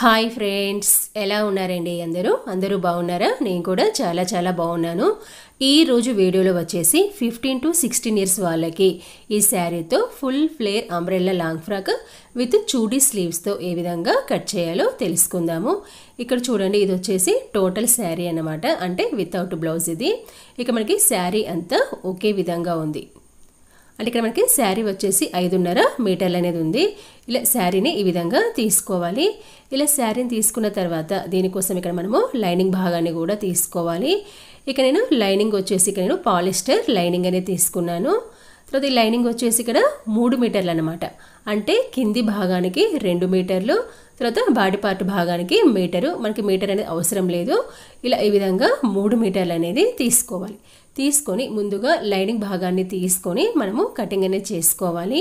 hi friends ఎలా ఉన్నారండి అందరూ అందరూ బాగున్నారా నేను కూడా చాలా చాలా బాగున్నాను ఈ రోజు వీడియోలో వచ్చేసి ఫిఫ్టీన్ టు సిక్స్టీన్ ఇయర్స్ వాళ్ళకి ఈ శారీతో full flare umbrella long frock with chudi స్లీవ్స్తో ఏ విధంగా కట్ చేయాలో తెలుసుకుందాము ఇక్కడ చూడండి ఇది వచ్చేసి టోటల్ శారీ అనమాట అంటే వితౌట్ బ్లౌజ్ ఇది ఇక మనకి శారీ అంతా ఒకే విధంగా ఉంది అంటే ఇక్కడ మనకి శారీ వచ్చేసి ఐదున్నర మీటర్లు అనేది ఉంది ఇలా శారీని ఈ విధంగా తీసుకోవాలి ఇలా శారీని తీసుకున్న తర్వాత దీనికోసం ఇక్కడ మనము లైనింగ్ భాగాన్ని కూడా తీసుకోవాలి ఇక నేను లైనింగ్ వచ్చేసి ఇక్కడ నేను పాలిస్టర్ లైనింగ్ అనేది తీసుకున్నాను తర్వాత ఈ లైనింగ్ వచ్చేసి ఇక్కడ మూడు మీటర్లు అనమాట అంటే కింది భాగానికి రెండు మీటర్లు తర్వాత బాడీ పార్ట్ భాగానికి మీటరు మనకి మీటర్ అనేది అవసరం లేదు ఇలా ఈ విధంగా మూడు మీటర్లు అనేది తీసుకోవాలి తీసుకొని ముందుగా లైనింగ్ భాగాన్ని తీసుకొని మనము కటింగ్ అనేది చేసుకోవాలి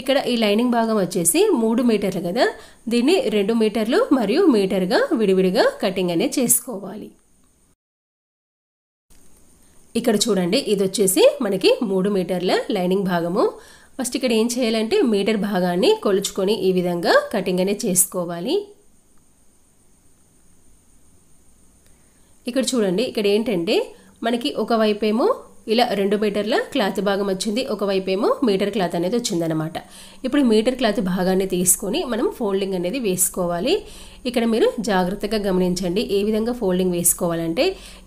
ఇక్కడ ఈ లైనింగ్ భాగం వచ్చేసి మూడు మీటర్లు కదా దీన్ని రెండు మీటర్లు మరియు మీటర్గా విడివిడిగా కటింగ్ అనేది చేసుకోవాలి ఇక్కడ చూడండి ఇది వచ్చేసి మనకి మూడు మీటర్ల లైనింగ్ భాగము ఫస్ట్ ఇక్కడ ఏం చేయాలంటే మీటర్ భాగాన్ని కొలుచుకొని ఈ విధంగా కటింగ్ అనేది చేసుకోవాలి ఇక్కడ చూడండి ఇక్కడ ఏంటంటే మనకి ఒకవైపేమో ఇలా రెండు మీటర్ల క్లాత్ భాగం వచ్చింది ఒకవైపు ఏమో మీటర్ క్లాత్ అనేది వచ్చిందనమాట ఇప్పుడు మీటర్ క్లాత్ భాగాన్ని తీసుకొని మనం ఫోల్డింగ్ అనేది వేసుకోవాలి ఇక్కడ మీరు జాగ్రత్తగా గమనించండి ఏ విధంగా ఫోల్డింగ్ వేసుకోవాలంటే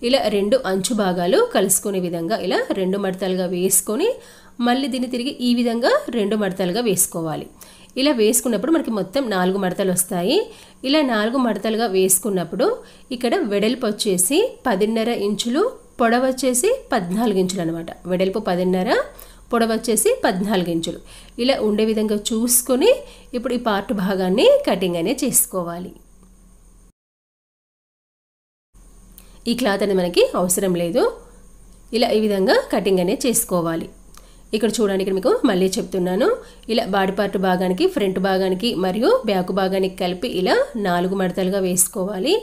ఇలా రెండు అంచు భాగాలు కలుసుకునే విధంగా ఇలా రెండు మడతలుగా వేసుకొని మళ్ళీ దీన్ని తిరిగి ఈ విధంగా రెండు మడతలుగా వేసుకోవాలి ఇలా వేసుకున్నప్పుడు మనకి మొత్తం నాలుగు మడతలు వస్తాయి ఇలా నాలుగు మడతలుగా వేసుకున్నప్పుడు ఇక్కడ వెడల్పు వచ్చేసి పదిన్నర ఇంచులు పొడవ వచ్చేసి పద్నాలుగు ఇంచులు అనమాట వెడల్పు పదిన్నర పొడవ వచ్చేసి పద్నాలుగు ఇంచులు ఇలా ఉండే విధంగా చూసుకొని ఇప్పుడు ఈ పార్ట్ భాగాన్ని కటింగ్ అనేది చేసుకోవాలి ఈ క్లాత్ అనేది మనకి అవసరం లేదు ఇలా ఈ విధంగా కటింగ్ అనేది చేసుకోవాలి ఇక్కడ చూడడానికి మీకు మళ్ళీ చెప్తున్నాను ఇలా బాడీ పార్ట్ భాగానికి ఫ్రంట్ భాగానికి మరియు బ్యాక్ భాగానికి కలిపి ఇలా నాలుగు మడతలుగా వేసుకోవాలి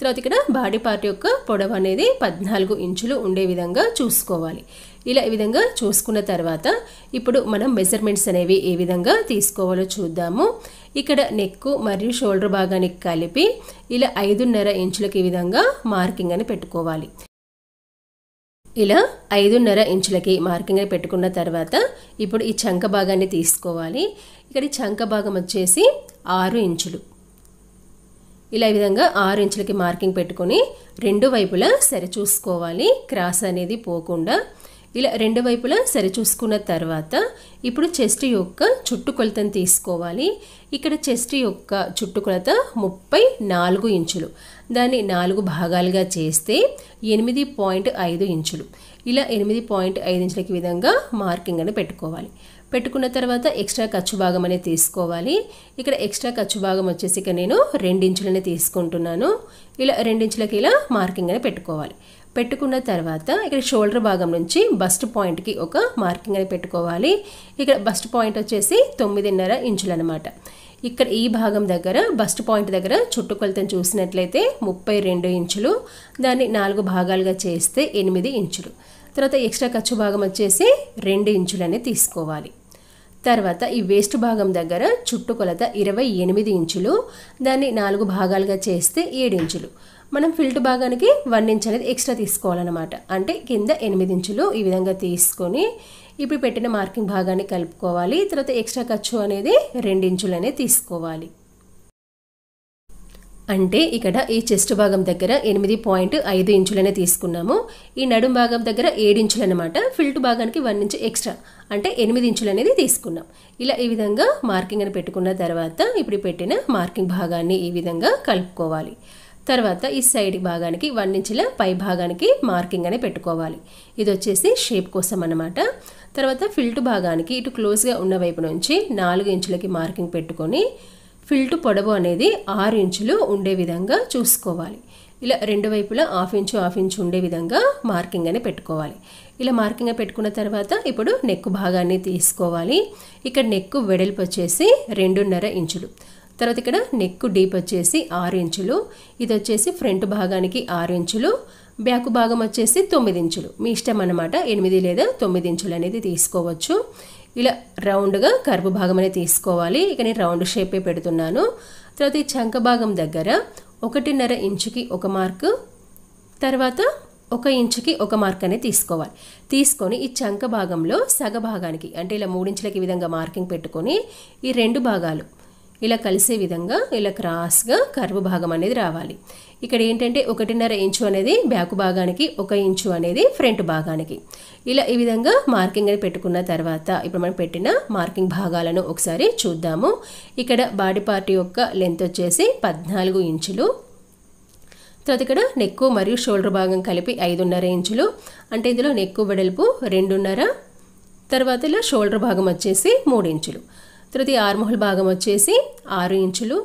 తర్వాత ఇక్కడ బాడీ పార్ట్ యొక్క పొడవు అనేది పద్నాలుగు ఇంచులు ఉండే విధంగా చూసుకోవాలి ఇలా ఈ విధంగా చూసుకున్న తర్వాత ఇప్పుడు మనం మెజర్మెంట్స్ అనేవి ఏ విధంగా తీసుకోవాలో చూద్దాము ఇక్కడ నెక్ మరియు షోల్డర్ భాగానికి కలిపి ఇలా ఐదున్నర ఇంచులకు ఈ విధంగా మార్కింగ్ అని పెట్టుకోవాలి ఇలా ఐదున్నర ఇంచులకి మార్కింగ్ అని పెట్టుకున్న తర్వాత ఇప్పుడు ఈ చంక భాగాన్ని తీసుకోవాలి ఇక్కడ ఈ చంక భాగం వచ్చేసి ఆరు ఇంచులు ఇలా ఈ విధంగా ఆరు ఇంచులకి మార్కింగ్ పెట్టుకొని రెండు వైపులా సరి చూసుకోవాలి క్రాస్ అనేది పోకుండా ఇలా రెండు వైపులా సరి చూసుకున్న తర్వాత ఇప్పుడు చెస్ట్ యొక్క చుట్టుకొలతను తీసుకోవాలి ఇక్కడ చెస్ట్ యొక్క చుట్టుకొలత ముప్పై నాలుగు ఇంచులు దాన్ని నాలుగు భాగాలుగా చేస్తే ఎనిమిది పాయింట్ ఐదు ఇంచులు ఇలా ఎనిమిది పాయింట్ ఐదు ఇంచులకి విధంగా మార్కింగ్ అని పెట్టుకోవాలి పెట్టుకున్న తర్వాత ఎక్స్ట్రా ఖర్చు భాగం అనేది తీసుకోవాలి ఇక్కడ ఎక్స్ట్రా ఖర్చు భాగం వచ్చేసి ఇక నేను రెండించులని తీసుకుంటున్నాను ఇలా రెండించులకి ఇలా మార్కింగ్ అనేది పెట్టుకోవాలి పెట్టుకున్న తర్వాత ఇక్కడ షోల్డర్ భాగం నుంచి బస్ట్ పాయింట్కి ఒక మార్కింగ్ అనేది పెట్టుకోవాలి ఇక్కడ బస్ట్ పాయింట్ వచ్చేసి తొమ్మిదిన్నర ఇంచులు అనమాట ఇక్కడ ఈ భాగం దగ్గర బస్ట్ పాయింట్ దగ్గర చుట్టుకొలతను చూసినట్లయితే ముప్పై రెండు ఇంచులు దాన్ని నాలుగు భాగాలుగా చేస్తే ఎనిమిది ఇంచులు తర్వాత ఎక్స్ట్రా ఖర్చు భాగం వచ్చేసి రెండు ఇంచులని తీసుకోవాలి తర్వాత ఈ వేస్ట్ భాగం దగ్గర చుట్టుకొలత ఇరవై ఎనిమిది ఇంచులు దాన్ని నాలుగు భాగాలుగా చేస్తే ఏడు ఇంచులు మనం ఫిల్ట్ భాగానికి వన్ ఇంచ్ అనేది ఎక్స్ట్రా తీసుకోవాలన్నమాట అంటే కింద ఎనిమిది ఇంచులు ఈ విధంగా తీసుకొని ఇప్పుడు పెట్టిన మార్కింగ్ భాగాన్ని కలుపుకోవాలి తర్వాత ఎక్స్ట్రా ఖర్చు అనేది రెండు ఇంచులు అనేది తీసుకోవాలి అంటే ఇక్కడ ఈ చెస్ట్ భాగం దగ్గర ఎనిమిది పాయింట్ ఐదు ఇంచులనే తీసుకున్నాము ఈ నడుం భాగం దగ్గర ఏడు ఇంచులు అనమాట ఫిల్ట్ భాగానికి వన్ ఇంచు ఎక్స్ట్రా అంటే ఎనిమిది ఇంచులు అనేది తీసుకున్నాం ఇలా ఈ విధంగా మార్కింగ్ అని పెట్టుకున్న తర్వాత ఇప్పుడు పెట్టిన మార్కింగ్ భాగాన్ని ఈ విధంగా కలుపుకోవాలి తర్వాత ఈ సైడ్ భాగానికి వన్ ఇంచుల పై భాగానికి మార్కింగ్ అని పెట్టుకోవాలి ఇది వచ్చేసి షేప్ కోసం అనమాట తర్వాత ఫిల్ట్ భాగానికి ఇటు క్లోజ్గా ఉన్న వైపు నుంచి నాలుగు ఇంచులకి మార్కింగ్ పెట్టుకొని ఫిల్ట్ పొడవు అనేది ఆరు ఇంచులు ఉండే విధంగా చూసుకోవాలి ఇలా రెండు వైపులా హాఫ్ ఇంచు హాఫ్ ఇంచు ఉండే విధంగా మార్కింగ్ అని పెట్టుకోవాలి ఇలా మార్కింగ్ పెట్టుకున్న తర్వాత ఇప్పుడు నెక్ భాగాన్ని తీసుకోవాలి ఇక్కడ నెక్ వెడల్పు వచ్చేసి రెండున్నర ఇంచులు తర్వాత ఇక్కడ నెక్ డీప్ వచ్చేసి ఆరు ఇంచులు ఇది వచ్చేసి ఫ్రంట్ భాగానికి ఆరు ఇంచులు బ్యాక్ భాగం వచ్చేసి తొమ్మిది ఇంచులు మీ ఇష్టం అనమాట ఎనిమిది లేదా తొమ్మిది ఇంచులు అనేది తీసుకోవచ్చు ఇలా రౌండ్గా కరుపు భాగం అనేది తీసుకోవాలి ఇక నేను రౌండ్ షేపే పెడుతున్నాను తర్వాత ఈ చంక భాగం దగ్గర ఒకటిన్నర ఇంచుకి ఒక మార్క్ తర్వాత ఒక ఇంచుకి ఒక మార్క్ అనేది తీసుకోవాలి తీసుకొని ఈ చంక భాగంలో సగ భాగానికి అంటే ఇలా మూడించులకి ఈ విధంగా మార్కింగ్ పెట్టుకొని ఈ రెండు భాగాలు ఇలా కలిసే విధంగా ఇలా క్రాస్గా కర్వు భాగం అనేది రావాలి ఇక్కడ ఏంటంటే ఒకటిన్నర ఇంచు అనేది బ్యాక్ భాగానికి ఒక ఇంచు అనేది ఫ్రంట్ భాగానికి ఇలా ఈ విధంగా మార్కింగ్ అని పెట్టుకున్న తర్వాత ఇప్పుడు మనం పెట్టిన మార్కింగ్ భాగాలను ఒకసారి చూద్దాము ఇక్కడ బాడీ పార్ట్ యొక్క లెంత్ వచ్చేసి పద్నాలుగు ఇంచులు తర్వాత ఇక్కడ నెక్కు మరియు షోల్డర్ భాగం కలిపి ఐదున్నర ఇంచులు అంటే ఇందులో నెక్కు వెడల్పు రెండున్నర తర్వాత ఇలా షోల్డర్ భాగం వచ్చేసి మూడు ఇంచులు తృతి ఆర్మోహల్ భాగం వచ్చేసి ఆరు ఇంచులు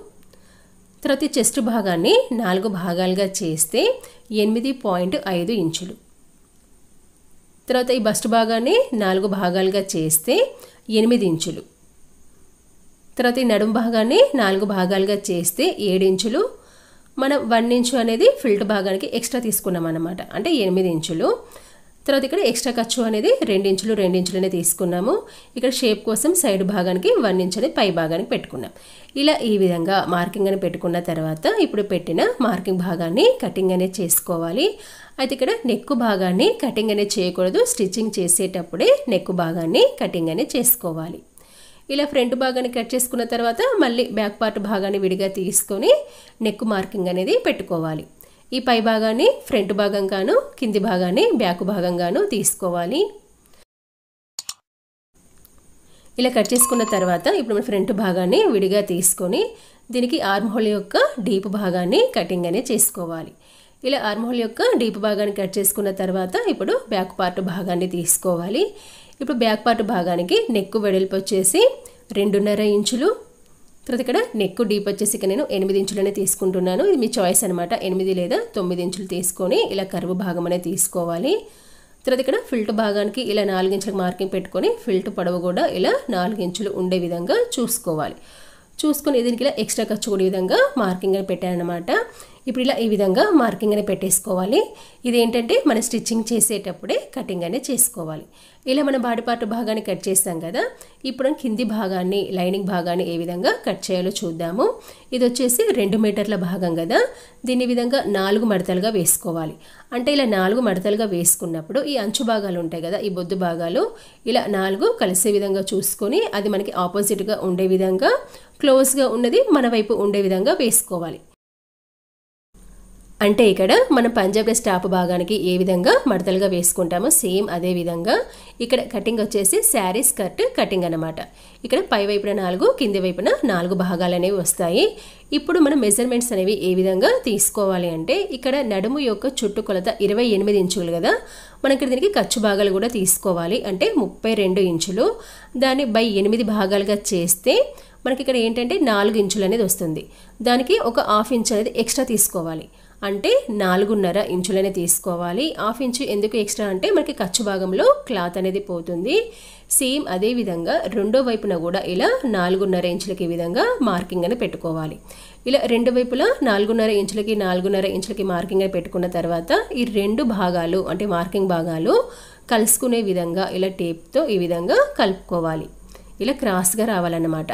తర్వాత చెస్ట్ భాగాన్ని నాలుగు భాగాలుగా చేస్తే ఎనిమిది పాయింట్ ఐదు ఇంచులు తర్వాత ఈ బస్ట్ భాగాన్ని నాలుగు భాగాలుగా చేస్తే ఎనిమిది ఇంచులు తర్వాత ఈ నడుము భాగాన్ని నాలుగు భాగాలుగా చేస్తే ఏడు ఇంచులు మనం వన్ ఇంచు అనేది ఫిల్ట్ భాగానికి ఎక్స్ట్రా తీసుకున్నాం అనమాట అంటే ఎనిమిది ఇంచులు తర్వాత ఇక్కడ ఎక్స్ట్రా ఖర్చు అనేది రెండించులు రెండించులనే తీసుకున్నాము ఇక్కడ షేప్ కోసం సైడ్ భాగానికి వన్ ఇంచ్ అనేది పై భాగానికి పెట్టుకున్నాం ఇలా ఈ విధంగా మార్కింగ్ అని పెట్టుకున్న తర్వాత ఇప్పుడు పెట్టిన మార్కింగ్ భాగాన్ని కటింగ్ అనేది చేసుకోవాలి అయితే ఇక్కడ నెక్ భాగాన్ని కటింగ్ అనేది చేయకూడదు స్టిచ్చింగ్ చేసేటప్పుడే నెక్ భాగాన్ని కటింగ్ అనేది చేసుకోవాలి ఇలా ఫ్రంట్ భాగాన్ని కట్ చేసుకున్న తర్వాత మళ్ళీ బ్యాక్ పార్ట్ భాగాన్ని విడిగా తీసుకొని నెక్ మార్కింగ్ అనేది పెట్టుకోవాలి ఈ పై భాగాన్ని ఫ్రంట్ భాగంగాను కింది భాగాన్ని బ్యాక్ భాగంగాను తీసుకోవాలి ఇలా కట్ చేసుకున్న తర్వాత ఇప్పుడు మనం ఫ్రంట్ భాగాన్ని విడిగా తీసుకొని దీనికి ఆర్మ్హోల్ యొక్క డీప్ భాగాన్ని కటింగ్ అనేది చేసుకోవాలి ఇలా ఆర్మ్హోల్ యొక్క డీప్ భాగాన్ని కట్ చేసుకున్న తర్వాత ఇప్పుడు బ్యాక్ పార్ట్ భాగాన్ని తీసుకోవాలి ఇప్పుడు బ్యాక్ పార్ట్ భాగానికి నెక్కు వెడల్పు వచ్చేసి రెండున్నర ఇంచులు తర్వాత ఇక్కడ నెక్ డీప్ వచ్చేసి ఇక నేను ఎనిమిది ఇంచులనే తీసుకుంటున్నాను ఇది మీ చాయిస్ అనమాట ఎనిమిది లేదా తొమ్మిది ఇంచులు తీసుకొని ఇలా కరువు భాగం అనేది తీసుకోవాలి తర్వాత ఇక్కడ ఫిల్ట్ భాగానికి ఇలా ఇంచులకు మార్కింగ్ పెట్టుకొని ఫిల్ట్ పొడవు కూడా ఇలా ఇంచులు ఉండే విధంగా చూసుకోవాలి చూసుకుని దీనికి ఇలా ఎక్స్ట్రా ఖర్చు కూడా విధంగా మార్కింగ్ అని పెట్టానమాట ఇప్పుడు ఇలా ఈ విధంగా మార్కింగ్ అనేది పెట్టేసుకోవాలి ఇదేంటంటే మనం స్టిచ్చింగ్ చేసేటప్పుడే కటింగ్ అనేది చేసుకోవాలి ఇలా మనం బాడీ భాగాన్ని కట్ చేస్తాం కదా ఇప్పుడు కింది భాగాన్ని లైనింగ్ భాగాన్ని ఏ విధంగా కట్ చేయాలో చూద్దాము ఇది వచ్చేసి రెండు మీటర్ల భాగం కదా దీని విధంగా నాలుగు మడతలుగా వేసుకోవాలి అంటే ఇలా నాలుగు మడతలుగా వేసుకున్నప్పుడు ఈ అంచు భాగాలు ఉంటాయి కదా ఈ బొద్దు భాగాలు ఇలా నాలుగు కలిసే విధంగా చూసుకొని అది మనకి ఆపోజిట్గా ఉండే విధంగా క్లోజ్గా ఉన్నది మన వైపు ఉండే విధంగా వేసుకోవాలి అంటే ఇక్కడ మనం పంజాబ్గా స్టాప్ భాగానికి ఏ విధంగా మడతలుగా వేసుకుంటామో సేమ్ అదే విధంగా ఇక్కడ కటింగ్ వచ్చేసి శారీ స్కర్ట్ కటింగ్ అనమాట ఇక్కడ పై వైపున నాలుగు కింది వైపున నాలుగు భాగాలు అనేవి వస్తాయి ఇప్పుడు మనం మెజర్మెంట్స్ అనేవి ఏ విధంగా తీసుకోవాలి అంటే ఇక్కడ నడుము యొక్క చుట్టుకొలత ఇరవై ఎనిమిది ఇంచులు కదా మనం ఇక్కడ దీనికి ఖర్చు భాగాలు కూడా తీసుకోవాలి అంటే ముప్పై రెండు ఇంచులు దాన్ని బై ఎనిమిది భాగాలుగా చేస్తే మనకి ఇక్కడ ఏంటంటే నాలుగు ఇంచులు అనేది వస్తుంది దానికి ఒక హాఫ్ ఇంచ్ అనేది ఎక్స్ట్రా తీసుకోవాలి అంటే నాలుగున్నర ఇంచులనే తీసుకోవాలి హాఫ్ ఇంచు ఎందుకు ఎక్స్ట్రా అంటే మనకి ఖర్చు భాగంలో క్లాత్ అనేది పోతుంది సేమ్ అదే విధంగా రెండో వైపున కూడా ఇలా నాలుగున్నర ఇంచులకి విధంగా మార్కింగ్ అని పెట్టుకోవాలి ఇలా రెండు వైపులా నాలుగున్నర ఇంచులకి నాలుగున్నర ఇంచులకి మార్కింగ్ అని పెట్టుకున్న తర్వాత ఈ రెండు భాగాలు అంటే మార్కింగ్ భాగాలు కలుసుకునే విధంగా ఇలా టేప్తో ఈ విధంగా కలుపుకోవాలి ఇలా క్రాస్గా రావాలన్నమాట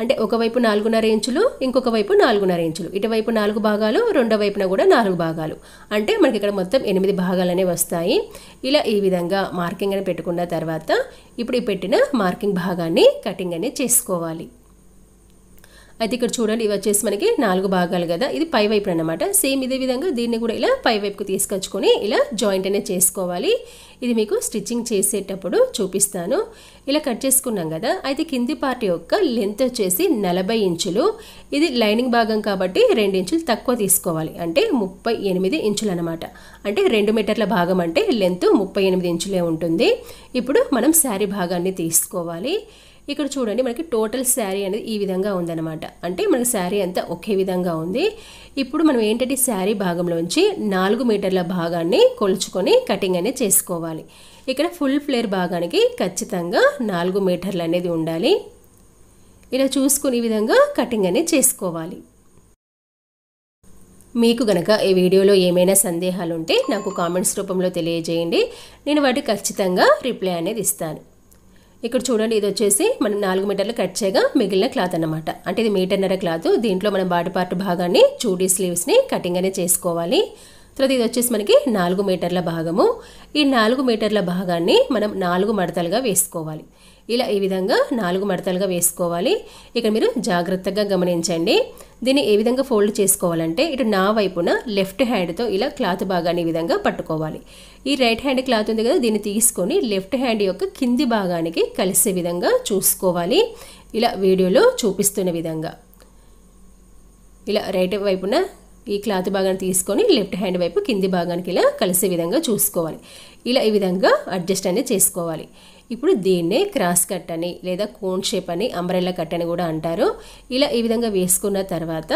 అంటే ఒకవైపు నాలుగున్నర ఇంచులు ఇంకొక వైపు నాలుగున్నర ఇంచులు ఇటువైపు నాలుగు భాగాలు రెండో వైపున కూడా నాలుగు భాగాలు అంటే మనకి ఇక్కడ మొత్తం ఎనిమిది భాగాలు అనేవి వస్తాయి ఇలా ఈ విధంగా మార్కింగ్ అని పెట్టుకున్న తర్వాత ఇప్పుడు పెట్టిన మార్కింగ్ భాగాన్ని కటింగ్ అనేది చేసుకోవాలి అయితే ఇక్కడ చూడండి ఇవి వచ్చేసి మనకి నాలుగు భాగాలు కదా ఇది పై వైపు అనమాట సేమ్ ఇదే విధంగా దీన్ని కూడా ఇలా పై వైపుకు తీసుకొచ్చుకొని ఇలా జాయింట్ అనేది చేసుకోవాలి ఇది మీకు స్టిచ్చింగ్ చేసేటప్పుడు చూపిస్తాను ఇలా కట్ చేసుకున్నాం కదా అయితే కింది పార్ట్ యొక్క లెంత్ వచ్చేసి నలభై ఇంచులు ఇది లైనింగ్ భాగం కాబట్టి రెండు ఇంచులు తక్కువ తీసుకోవాలి అంటే ముప్పై ఎనిమిది ఇంచులు అనమాట అంటే రెండు మీటర్ల భాగం అంటే లెంత్ ముప్పై ఎనిమిది ఇంచులే ఉంటుంది ఇప్పుడు మనం శారీ భాగాన్ని తీసుకోవాలి ఇక్కడ చూడండి మనకి టోటల్ శారీ అనేది ఈ విధంగా ఉందన్నమాట అంటే మనకి శారీ అంతా ఒకే విధంగా ఉంది ఇప్పుడు మనం ఏంటంటే శారీ భాగంలోంచి నాలుగు మీటర్ల భాగాన్ని కొలుచుకొని కటింగ్ అనేది చేసుకోవాలి ఇక్కడ ఫుల్ ఫ్లేర్ భాగానికి ఖచ్చితంగా నాలుగు మీటర్లు అనేది ఉండాలి ఇలా చూసుకునే విధంగా కటింగ్ అనేది చేసుకోవాలి మీకు గనక ఈ వీడియోలో ఏమైనా సందేహాలు ఉంటే నాకు కామెంట్స్ రూపంలో తెలియజేయండి నేను వాటికి ఖచ్చితంగా రిప్లై అనేది ఇస్తాను ఇక్కడ చూడండి ఇది వచ్చేసి మనం నాలుగు మీటర్లు కట్ చేయగా మిగిలిన క్లాత్ అనమాట అంటే ఇది మీటర్న్నర క్లాత్ దీంట్లో మనం బాడీ పార్ట్ భాగాన్ని చూడి స్లీవ్స్ని కటింగ్ అనే చేసుకోవాలి తర్వాత ఇది వచ్చేసి మనకి నాలుగు మీటర్ల భాగము ఈ నాలుగు మీటర్ల భాగాన్ని మనం నాలుగు మడతలుగా వేసుకోవాలి ఇలా ఈ విధంగా నాలుగు మడతలుగా వేసుకోవాలి ఇక్కడ మీరు జాగ్రత్తగా గమనించండి దీన్ని ఏ విధంగా ఫోల్డ్ చేసుకోవాలంటే ఇటు నా వైపున లెఫ్ట్ హ్యాండ్తో ఇలా క్లాత్ భాగాన్ని ఈ విధంగా పట్టుకోవాలి ఈ రైట్ హ్యాండ్ క్లాత్ ఉంది కదా దీన్ని తీసుకొని లెఫ్ట్ హ్యాండ్ యొక్క కింది భాగానికి కలిసే విధంగా చూసుకోవాలి ఇలా వీడియోలో చూపిస్తున్న విధంగా ఇలా రైట్ వైపున ఈ క్లాత్ భాగాన్ని తీసుకొని లెఫ్ట్ హ్యాండ్ వైపు కింది భాగానికి ఇలా కలిసే విధంగా చూసుకోవాలి ఇలా ఈ విధంగా అడ్జస్ట్ అనేది చేసుకోవాలి ఇప్పుడు దీన్నే క్రాస్ కట్ అని లేదా కోన్ షేప్ అని అంబ్రెల్లా కట్ అని కూడా అంటారు ఇలా ఈ విధంగా వేసుకున్న తర్వాత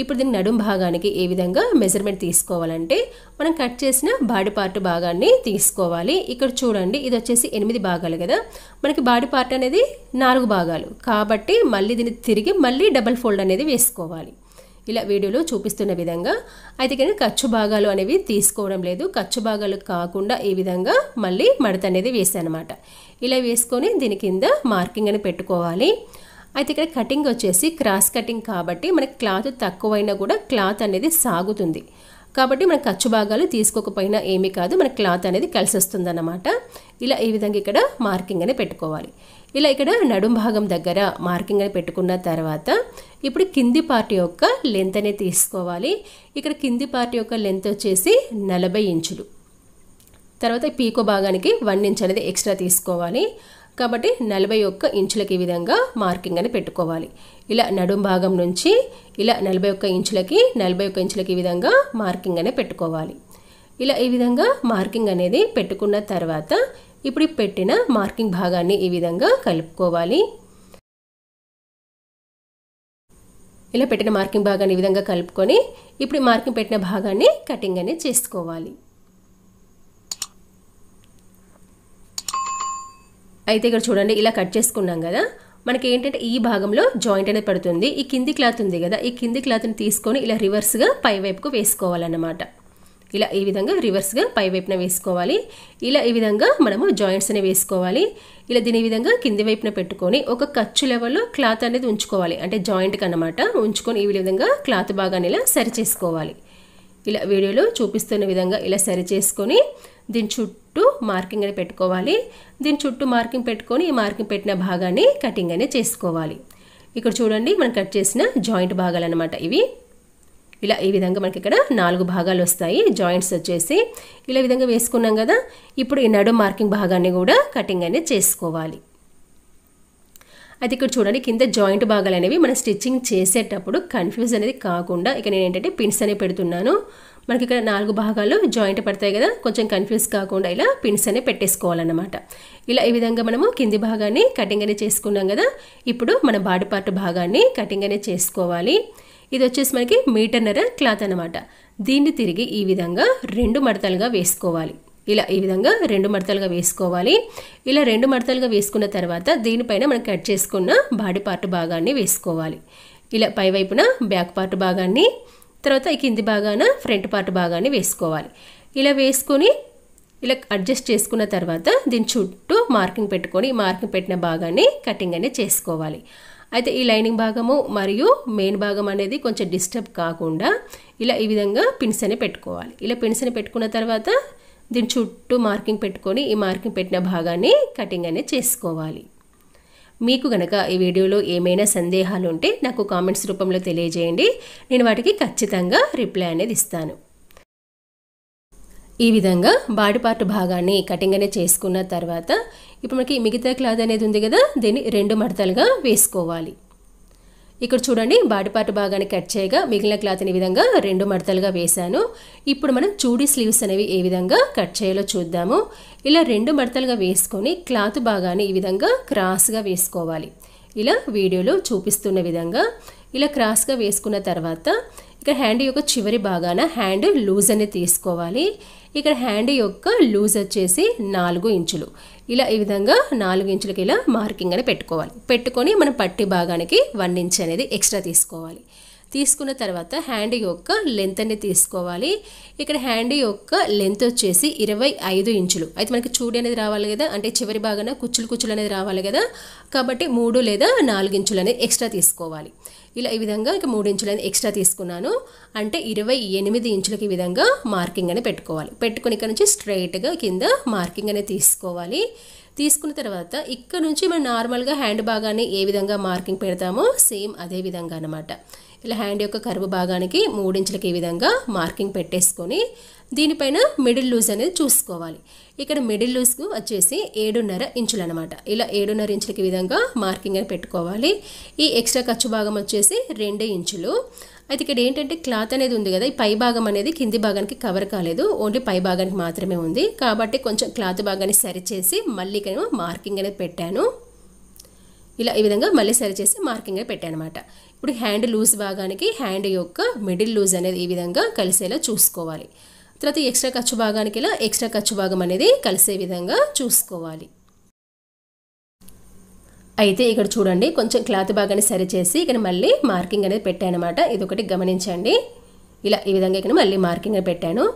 ఇప్పుడు దీని నడుం భాగానికి ఏ విధంగా మెజర్మెంట్ తీసుకోవాలంటే మనం కట్ చేసిన బాడీ పార్ట్ భాగాన్ని తీసుకోవాలి ఇక్కడ చూడండి ఇది వచ్చేసి ఎనిమిది భాగాలు కదా మనకి బాడీ పార్ట్ అనేది నాలుగు భాగాలు కాబట్టి మళ్ళీ దీన్ని తిరిగి మళ్ళీ డబల్ ఫోల్డ్ అనేది వేసుకోవాలి ఇలా వీడియోలో చూపిస్తున్న విధంగా అయితే కనుక ఖర్చు భాగాలు అనేవి తీసుకోవడం లేదు ఖర్చు భాగాలు కాకుండా ఈ విధంగా మళ్ళీ మడత అనేది వేసానమాట ఇలా వేసుకొని దీని కింద మార్కింగ్ అని పెట్టుకోవాలి అయితే ఇక్కడ కటింగ్ వచ్చేసి క్రాస్ కటింగ్ కాబట్టి మనకి క్లాత్ తక్కువైనా కూడా క్లాత్ అనేది సాగుతుంది కాబట్టి మన ఖర్చు భాగాలు తీసుకోకపోయినా ఏమీ కాదు మన క్లాత్ అనేది కలిసి వస్తుంది ఇలా ఈ విధంగా ఇక్కడ మార్కింగ్ అనేది పెట్టుకోవాలి ఇలా ఇక్కడ నడుం భాగం దగ్గర మార్కింగ్ అని పెట్టుకున్న తర్వాత ఇప్పుడు కింది పార్ట్ యొక్క లెంత్ అనేది తీసుకోవాలి ఇక్కడ కింది పార్ట్ యొక్క లెంత్ వచ్చేసి నలభై ఇంచులు తర్వాత పీకో భాగానికి వన్ ఇంచ్ అనేది ఎక్స్ట్రా తీసుకోవాలి కాబట్టి నలభై ఒక్క ఇంచులకి ఈ విధంగా మార్కింగ్ అని పెట్టుకోవాలి ఇలా నడుం భాగం నుంచి ఇలా నలభై ఒక్క ఇంచులకి నలభై ఒక్క ఇంచులకి ఈ విధంగా మార్కింగ్ అని పెట్టుకోవాలి ఇలా ఈ విధంగా మార్కింగ్ అనేది పెట్టుకున్న తర్వాత ఇప్పుడు పెట్టిన మార్కింగ్ భాగాన్ని ఈ విధంగా కలుపుకోవాలి ఇలా పెట్టిన మార్కింగ్ భాగాన్ని ఈ విధంగా కలుపుకొని ఇప్పుడు మార్కింగ్ పెట్టిన భాగాన్ని కటింగ్ అనేది చేసుకోవాలి అయితే ఇక్కడ చూడండి ఇలా కట్ చేసుకున్నాం కదా మనకి ఏంటంటే ఈ భాగంలో జాయింట్ అనేది పడుతుంది ఈ కింది క్లాత్ ఉంది కదా ఈ కింది క్లాత్ని తీసుకొని ఇలా రివర్స్గా పై వైపుకు వేసుకోవాలన్నమాట ఇలా ఈ విధంగా రివర్స్గా పై వైపున వేసుకోవాలి ఇలా ఈ విధంగా మనము జాయింట్స్ వేసుకోవాలి ఇలా దీని విధంగా కింది వైపున పెట్టుకొని ఒక ఖర్చు లెవెల్లో క్లాత్ అనేది ఉంచుకోవాలి అంటే జాయింట్కి అనమాట ఉంచుకొని ఈ విధంగా క్లాత్ భాగాన్ని ఇలా సరి చేసుకోవాలి ఇలా వీడియోలో చూపిస్తున్న విధంగా ఇలా సరి చేసుకొని దీని చుట్టూ మార్కింగ్ అని పెట్టుకోవాలి దీని చుట్టూ మార్కింగ్ పెట్టుకొని ఈ మార్కింగ్ పెట్టిన భాగాన్ని కటింగ్ అనేది చేసుకోవాలి ఇక్కడ చూడండి మనం కట్ చేసిన జాయింట్ భాగాలు అనమాట ఇవి ఇలా ఈ విధంగా మనకి ఇక్కడ నాలుగు భాగాలు వస్తాయి జాయింట్స్ వచ్చేసి ఇలా విధంగా వేసుకున్నాం కదా ఇప్పుడు ఈ నడు మార్కింగ్ భాగాన్ని కూడా కటింగ్ అనేది చేసుకోవాలి అయితే ఇక్కడ చూడండి కింద జాయింట్ భాగాలు అనేవి మనం స్టిచ్చింగ్ చేసేటప్పుడు కన్ఫ్యూజ్ అనేది కాకుండా ఇక నేను ఏంటంటే పిన్స్ అనే పెడుతున్నాను మనకి ఇక్కడ నాలుగు భాగాలు జాయింట్ పడతాయి కదా కొంచెం కన్ఫ్యూజ్ కాకుండా ఇలా పిన్స్ అనేవి పెట్టేసుకోవాలన్నమాట ఇలా ఈ విధంగా మనము కింది భాగాన్ని కటింగ్ అనేది చేసుకున్నాం కదా ఇప్పుడు మన బాడీ పార్ట్ భాగాన్ని కటింగ్ అనేది చేసుకోవాలి ఇది వచ్చేసి మనకి మీటర్నర క్లాత్ అనమాట దీన్ని తిరిగి ఈ విధంగా రెండు మడతలుగా వేసుకోవాలి ఇలా ఈ విధంగా రెండు మడతలుగా వేసుకోవాలి ఇలా రెండు మడతలుగా వేసుకున్న తర్వాత దీనిపైన మనం కట్ చేసుకున్న బాడీ పార్ట్ భాగాన్ని వేసుకోవాలి ఇలా పైవైపున బ్యాక్ పార్ట్ భాగాన్ని తర్వాత కింది భాగాన ఫ్రంట్ పార్ట్ భాగాన్ని వేసుకోవాలి ఇలా వేసుకొని ఇలా అడ్జస్ట్ చేసుకున్న తర్వాత దీని చుట్టూ మార్కింగ్ పెట్టుకొని మార్కింగ్ పెట్టిన భాగాన్ని కటింగ్ అనేది చేసుకోవాలి అయితే ఈ లైనింగ్ భాగము మరియు మెయిన్ భాగం అనేది కొంచెం డిస్టర్బ్ కాకుండా ఇలా ఈ విధంగా పిన్స్ అని పెట్టుకోవాలి ఇలా అని పెట్టుకున్న తర్వాత దీని చుట్టూ మార్కింగ్ పెట్టుకొని ఈ మార్కింగ్ పెట్టిన భాగాన్ని కటింగ్ అనేది చేసుకోవాలి మీకు గనక ఈ వీడియోలో ఏమైనా సందేహాలు ఉంటే నాకు కామెంట్స్ రూపంలో తెలియజేయండి నేను వాటికి ఖచ్చితంగా రిప్లై అనేది ఇస్తాను ఈ విధంగా బాడీ పార్ట్ భాగాన్ని కటింగ్ అనేది చేసుకున్న తర్వాత ఇప్పుడు మనకి మిగతా క్లాత్ అనేది ఉంది కదా దీన్ని రెండు మడతలుగా వేసుకోవాలి ఇక్కడ చూడండి బాడిపాటు భాగాన్ని కట్ చేయగా మిగిలిన క్లాత్ అనే విధంగా రెండు మడతలుగా వేశాను ఇప్పుడు మనం చూడి స్లీవ్స్ అనేవి ఏ విధంగా కట్ చేయాలో చూద్దాము ఇలా రెండు మడతలుగా వేసుకొని క్లాత్ భాగాన్ని ఈ విధంగా క్రాస్గా వేసుకోవాలి ఇలా వీడియోలో చూపిస్తున్న విధంగా ఇలా క్రాస్గా వేసుకున్న తర్వాత ఇక్కడ హ్యాండ్ యొక్క చివరి భాగాన హ్యాండ్ లూజ్ అనేది తీసుకోవాలి ఇక్కడ హ్యాండ్ యొక్క లూజ్ వచ్చేసి నాలుగు ఇంచులు ఇలా ఈ విధంగా నాలుగు ఇంచులకి ఇలా మార్కింగ్ అని పెట్టుకోవాలి పెట్టుకొని మనం పట్టి భాగానికి వన్ ఇంచ్ అనేది ఎక్స్ట్రా తీసుకోవాలి తీసుకున్న తర్వాత హ్యాండ్ యొక్క లెంత్ అనేది తీసుకోవాలి ఇక్కడ హ్యాండ్ యొక్క లెంత్ వచ్చేసి ఇరవై ఐదు ఇంచులు అయితే మనకి చూడి అనేది రావాలి కదా అంటే చివరి భాగాన కుచ్చులు కుచ్చులు అనేది రావాలి కదా కాబట్టి మూడు లేదా నాలుగు ఇంచులు అనేది ఎక్స్ట్రా తీసుకోవాలి ఇలా ఈ విధంగా ఇంకా మూడు ఇంచులు అనేది ఎక్స్ట్రా తీసుకున్నాను అంటే ఇరవై ఎనిమిది ఇంచులకి ఈ విధంగా మార్కింగ్ అనేది పెట్టుకోవాలి పెట్టుకుని ఇక్కడ నుంచి స్ట్రైట్గా కింద మార్కింగ్ అనేది తీసుకోవాలి తీసుకున్న తర్వాత ఇక్కడ నుంచి మనం నార్మల్గా హ్యాండ్ భాగాన్ని ఏ విధంగా మార్కింగ్ పెడతామో సేమ్ అదే విధంగా అనమాట ఇలా హ్యాండ్ యొక్క కరువు భాగానికి మూడించులకి ఈ విధంగా మార్కింగ్ పెట్టేసుకొని దీనిపైన మిడిల్ లూజ్ అనేది చూసుకోవాలి ఇక్కడ మిడిల్ లూస్కు వచ్చేసి ఏడున్నర ఇంచులు అనమాట ఇలా ఏడున్నర ఇంచులకి విధంగా మార్కింగ్ అని పెట్టుకోవాలి ఈ ఎక్స్ట్రా ఖర్చు భాగం వచ్చేసి రెండే ఇంచులు అయితే ఇక్కడ ఏంటంటే క్లాత్ అనేది ఉంది కదా ఈ పై భాగం అనేది కింది భాగానికి కవర్ కాలేదు ఓన్లీ పై భాగానికి మాత్రమే ఉంది కాబట్టి కొంచెం క్లాత్ భాగాన్ని సరిచేసి మళ్ళీ ఇక్కడ మార్కింగ్ అనేది పెట్టాను ఇలా ఈ విధంగా మళ్ళీ సరిచేసి మార్కింగ్ అనేది పెట్టాను అనమాట ఇప్పుడు హ్యాండ్ లూజ్ భాగానికి హ్యాండ్ యొక్క మిడిల్ లూజ్ అనేది ఈ విధంగా కలిసేలా చూసుకోవాలి తర్వాత ఎక్స్ట్రా ఖర్చు భాగానికి ఇలా ఎక్స్ట్రా ఖర్చు భాగం అనేది కలిసే విధంగా చూసుకోవాలి అయితే ఇక్కడ చూడండి కొంచెం క్లాత్ భాగాన్ని సరిచేసి ఇక్కడ మళ్ళీ మార్కింగ్ అనేది పెట్టానమాట ఇది ఒకటి గమనించండి ఇలా ఈ విధంగా ఇక్కడ మళ్ళీ మార్కింగ్ పెట్టాను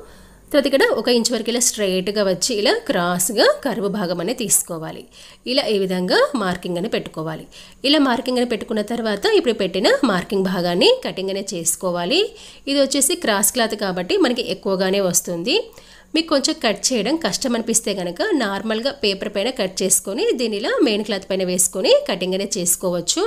తర్వాత ఇక్కడ ఒక ఇంచ్ వరకు ఇలా స్ట్రైట్గా వచ్చి ఇలా క్రాస్గా కరువు భాగం అనేది తీసుకోవాలి ఇలా ఈ విధంగా మార్కింగ్ అని పెట్టుకోవాలి ఇలా మార్కింగ్ అని పెట్టుకున్న తర్వాత ఇప్పుడు పెట్టిన మార్కింగ్ భాగాన్ని కటింగ్ అనేది చేసుకోవాలి ఇది వచ్చేసి క్రాస్ క్లాత్ కాబట్టి మనకి ఎక్కువగానే వస్తుంది మీకు కొంచెం కట్ చేయడం కష్టం అనిపిస్తే కనుక నార్మల్గా పేపర్ పైన కట్ చేసుకొని ఇలా మెయిన్ క్లాత్ పైన వేసుకొని కటింగ్ అనేది చేసుకోవచ్చు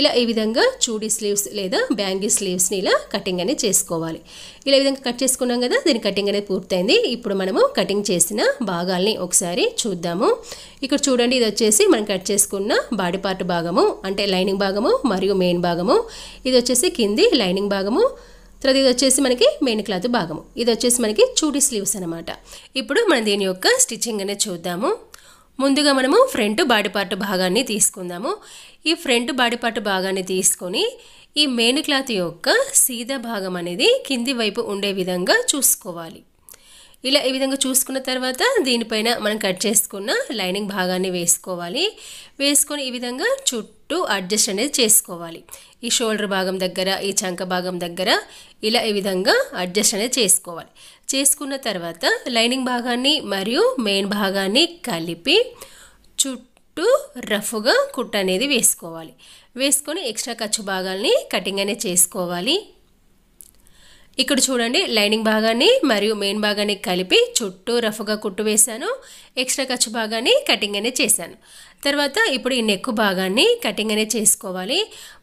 ఇలా ఈ విధంగా చూడీ స్లీవ్స్ లేదా బ్యాంగీ స్లీవ్స్ని ఇలా కటింగ్ అనేది చేసుకోవాలి ఇలా విధంగా కట్ చేసుకున్నాం కదా దీని కటింగ్ అనేది పూర్తయింది ఇప్పుడు మనము కటింగ్ చేసిన భాగాల్ని ఒకసారి చూద్దాము ఇక్కడ చూడండి ఇది వచ్చేసి మనం కట్ చేసుకున్న బాడీ పార్ట్ భాగము అంటే లైనింగ్ భాగము మరియు మెయిన్ భాగము ఇది వచ్చేసి కింది లైనింగ్ భాగము తర్వాత ఇది వచ్చేసి మనకి మెయిన్ క్లాత్ భాగము ఇది వచ్చేసి మనకి చూడి స్లీవ్స్ అనమాట ఇప్పుడు మనం దీని యొక్క స్టిచ్చింగ్ అనేది చూద్దాము ముందుగా మనము ఫ్రంట్ బాడీ పార్ట్ భాగాన్ని తీసుకుందాము ఈ ఫ్రంట్ బాడీ పార్ట్ భాగాన్ని తీసుకొని ఈ మెయిన్ క్లాత్ యొక్క సీదా భాగం అనేది కింది వైపు ఉండే విధంగా చూసుకోవాలి ఇలా ఈ విధంగా చూసుకున్న తర్వాత దీనిపైన మనం కట్ చేసుకున్న లైనింగ్ భాగాన్ని వేసుకోవాలి వేసుకొని ఈ విధంగా చుట్టూ అడ్జస్ట్ అనేది చేసుకోవాలి ఈ షోల్డర్ భాగం దగ్గర ఈ చంక భాగం దగ్గర ఇలా ఈ విధంగా అడ్జస్ట్ అనేది చేసుకోవాలి చేసుకున్న తర్వాత లైనింగ్ భాగాన్ని మరియు మెయిన్ భాగాన్ని కలిపి చుట్టూ రఫ్గా కుట్ట అనేది వేసుకోవాలి వేసుకొని ఎక్స్ట్రా ఖర్చు భాగాల్ని కటింగ్ అనేది చేసుకోవాలి ఇక్కడ చూడండి లైనింగ్ భాగాన్ని మరియు మెయిన్ భాగాన్ని కలిపి చుట్టూ రఫ్గా కుట్టు వేశాను ఎక్స్ట్రా ఖర్చు భాగాన్ని కటింగ్ అనేది చేశాను తర్వాత ఇప్పుడు ఈ నెక్ భాగాన్ని కటింగ్ అనేది చేసుకోవాలి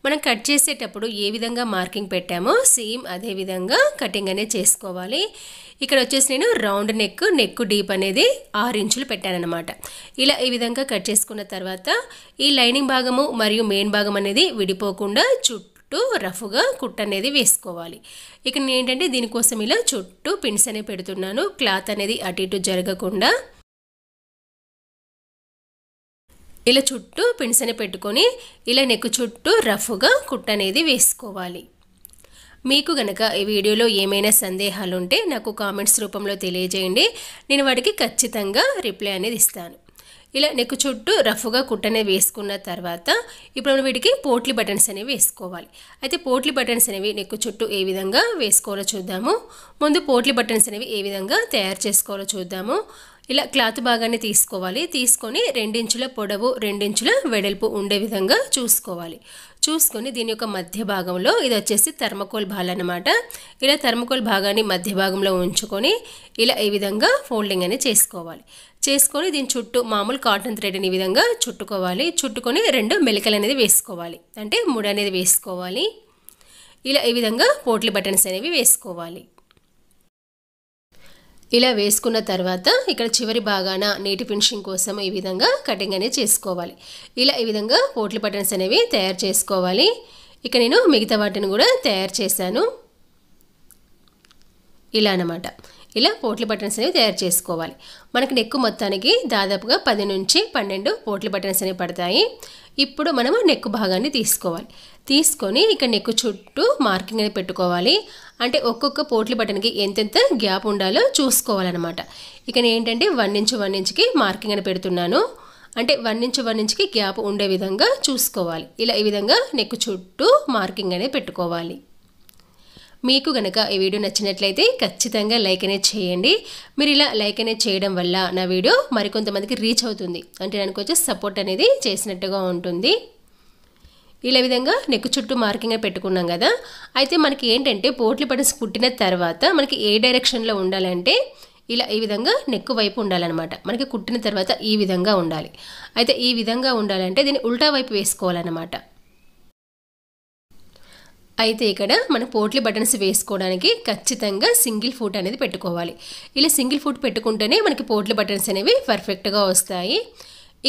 మనం కట్ చేసేటప్పుడు ఏ విధంగా మార్కింగ్ పెట్టామో సేమ్ అదే విధంగా కటింగ్ అనేది చేసుకోవాలి ఇక్కడ వచ్చేసి నేను రౌండ్ నెక్ నెక్ డీప్ అనేది ఆరు ఇంచులు పెట్టానమాట ఇలా ఈ విధంగా కట్ చేసుకున్న తర్వాత ఈ లైనింగ్ భాగము మరియు మెయిన్ భాగం అనేది విడిపోకుండా చుట్టూ చుట్టూ రఫ్గా కుట్ అనేది వేసుకోవాలి ఇక ఏంటంటే దీనికోసం ఇలా చుట్టూ పిన్స్ అనేవి పెడుతున్నాను క్లాత్ అనేది అటు ఇటు జరగకుండా ఇలా చుట్టూ పిన్స్ అనేది పెట్టుకొని ఇలా నెక్కు చుట్టూ రఫ్గా కుట్ అనేది వేసుకోవాలి మీకు గనక ఈ వీడియోలో ఏమైనా సందేహాలుంటే నాకు కామెంట్స్ రూపంలో తెలియజేయండి నేను వాటికి ఖచ్చితంగా రిప్లై అనేది ఇస్తాను ఇలా నెక్ చుట్టూ రఫ్గా కుట్టనే వేసుకున్న తర్వాత ఇప్పుడు మనం వీటికి పోట్లీ బటన్స్ అనేవి వేసుకోవాలి అయితే పోట్లీ బటన్స్ అనేవి నెక్ చుట్టూ ఏ విధంగా వేసుకోవాలో చూద్దాము ముందు పోట్లీ బటన్స్ అనేవి ఏ విధంగా తయారు చేసుకోవాలో చూద్దాము ఇలా క్లాత్ బాగానే తీసుకోవాలి తీసుకొని రెండించుల పొడవు రెండించుల వెడల్పు ఉండే విధంగా చూసుకోవాలి చూసుకొని దీని యొక్క మధ్య భాగంలో ఇది వచ్చేసి థర్మకోల్ బాల్ అనమాట ఇలా థర్మకోల్ భాగాన్ని మధ్య భాగంలో ఉంచుకొని ఇలా ఈ విధంగా ఫోల్డింగ్ అనేది చేసుకోవాలి చేసుకొని దీని చుట్టూ మామూలు కాటన్ థ్రెడ్ అని విధంగా చుట్టుకోవాలి చుట్టుకొని రెండు మెలికలు అనేది వేసుకోవాలి అంటే ముడి అనేది వేసుకోవాలి ఇలా ఈ విధంగా పోట్లీ బటన్స్ అనేవి వేసుకోవాలి ఇలా వేసుకున్న తర్వాత ఇక్కడ చివరి భాగాన నీటి ఫినిషింగ్ కోసం ఈ విధంగా కటింగ్ అనేది చేసుకోవాలి ఇలా ఈ విధంగా పోట్ల బటన్స్ అనేవి తయారు చేసుకోవాలి ఇక నేను మిగతా వాటిని కూడా తయారు చేశాను ఇలా అనమాట ఇలా పోట్ల బటన్స్ అనేవి తయారు చేసుకోవాలి మనకి నెక్ మొత్తానికి దాదాపుగా పది నుంచి పన్నెండు పోట్ల బటన్స్ అనేవి పడతాయి ఇప్పుడు మనము నెక్ భాగాన్ని తీసుకోవాలి తీసుకొని ఇక్కడ నెక్ చుట్టూ మార్కింగ్ అనేది పెట్టుకోవాలి అంటే ఒక్కొక్క పోట్లు బటన్కి ఎంతెంత గ్యాప్ ఉండాలో చూసుకోవాలన్నమాట ఇక ఏంటంటే వన్ ఇంచ్ వన్ ఇంచ్కి మార్కింగ్ అని పెడుతున్నాను అంటే వన్ ఇంచ్ వన్ ఇంచ్కి గ్యాప్ ఉండే విధంగా చూసుకోవాలి ఇలా ఈ విధంగా నెక్ చుట్టూ మార్కింగ్ అనేది పెట్టుకోవాలి మీకు గనక ఈ వీడియో నచ్చినట్లయితే ఖచ్చితంగా లైక్ అనేది చేయండి మీరు ఇలా లైక్ అనేది చేయడం వల్ల నా వీడియో మరికొంతమందికి రీచ్ అవుతుంది అంటే నాకు వచ్చే సపోర్ట్ అనేది చేసినట్టుగా ఉంటుంది ఇలా విధంగా నెక్ చుట్టూ మార్కింగ్ పెట్టుకున్నాం కదా అయితే మనకి ఏంటంటే పోట్లి బటన్స్ కుట్టిన తర్వాత మనకి ఏ డైరెక్షన్లో ఉండాలంటే ఇలా ఈ విధంగా నెక్ వైపు ఉండాలన్నమాట మనకి కుట్టిన తర్వాత ఈ విధంగా ఉండాలి అయితే ఈ విధంగా ఉండాలంటే దీన్ని ఉల్టా వైపు వేసుకోవాలన్నమాట అయితే ఇక్కడ మనం పోట్లి బటన్స్ వేసుకోవడానికి ఖచ్చితంగా సింగిల్ ఫుట్ అనేది పెట్టుకోవాలి ఇలా సింగిల్ ఫుట్ పెట్టుకుంటేనే మనకి పోట్లి బటన్స్ అనేవి పర్ఫెక్ట్గా వస్తాయి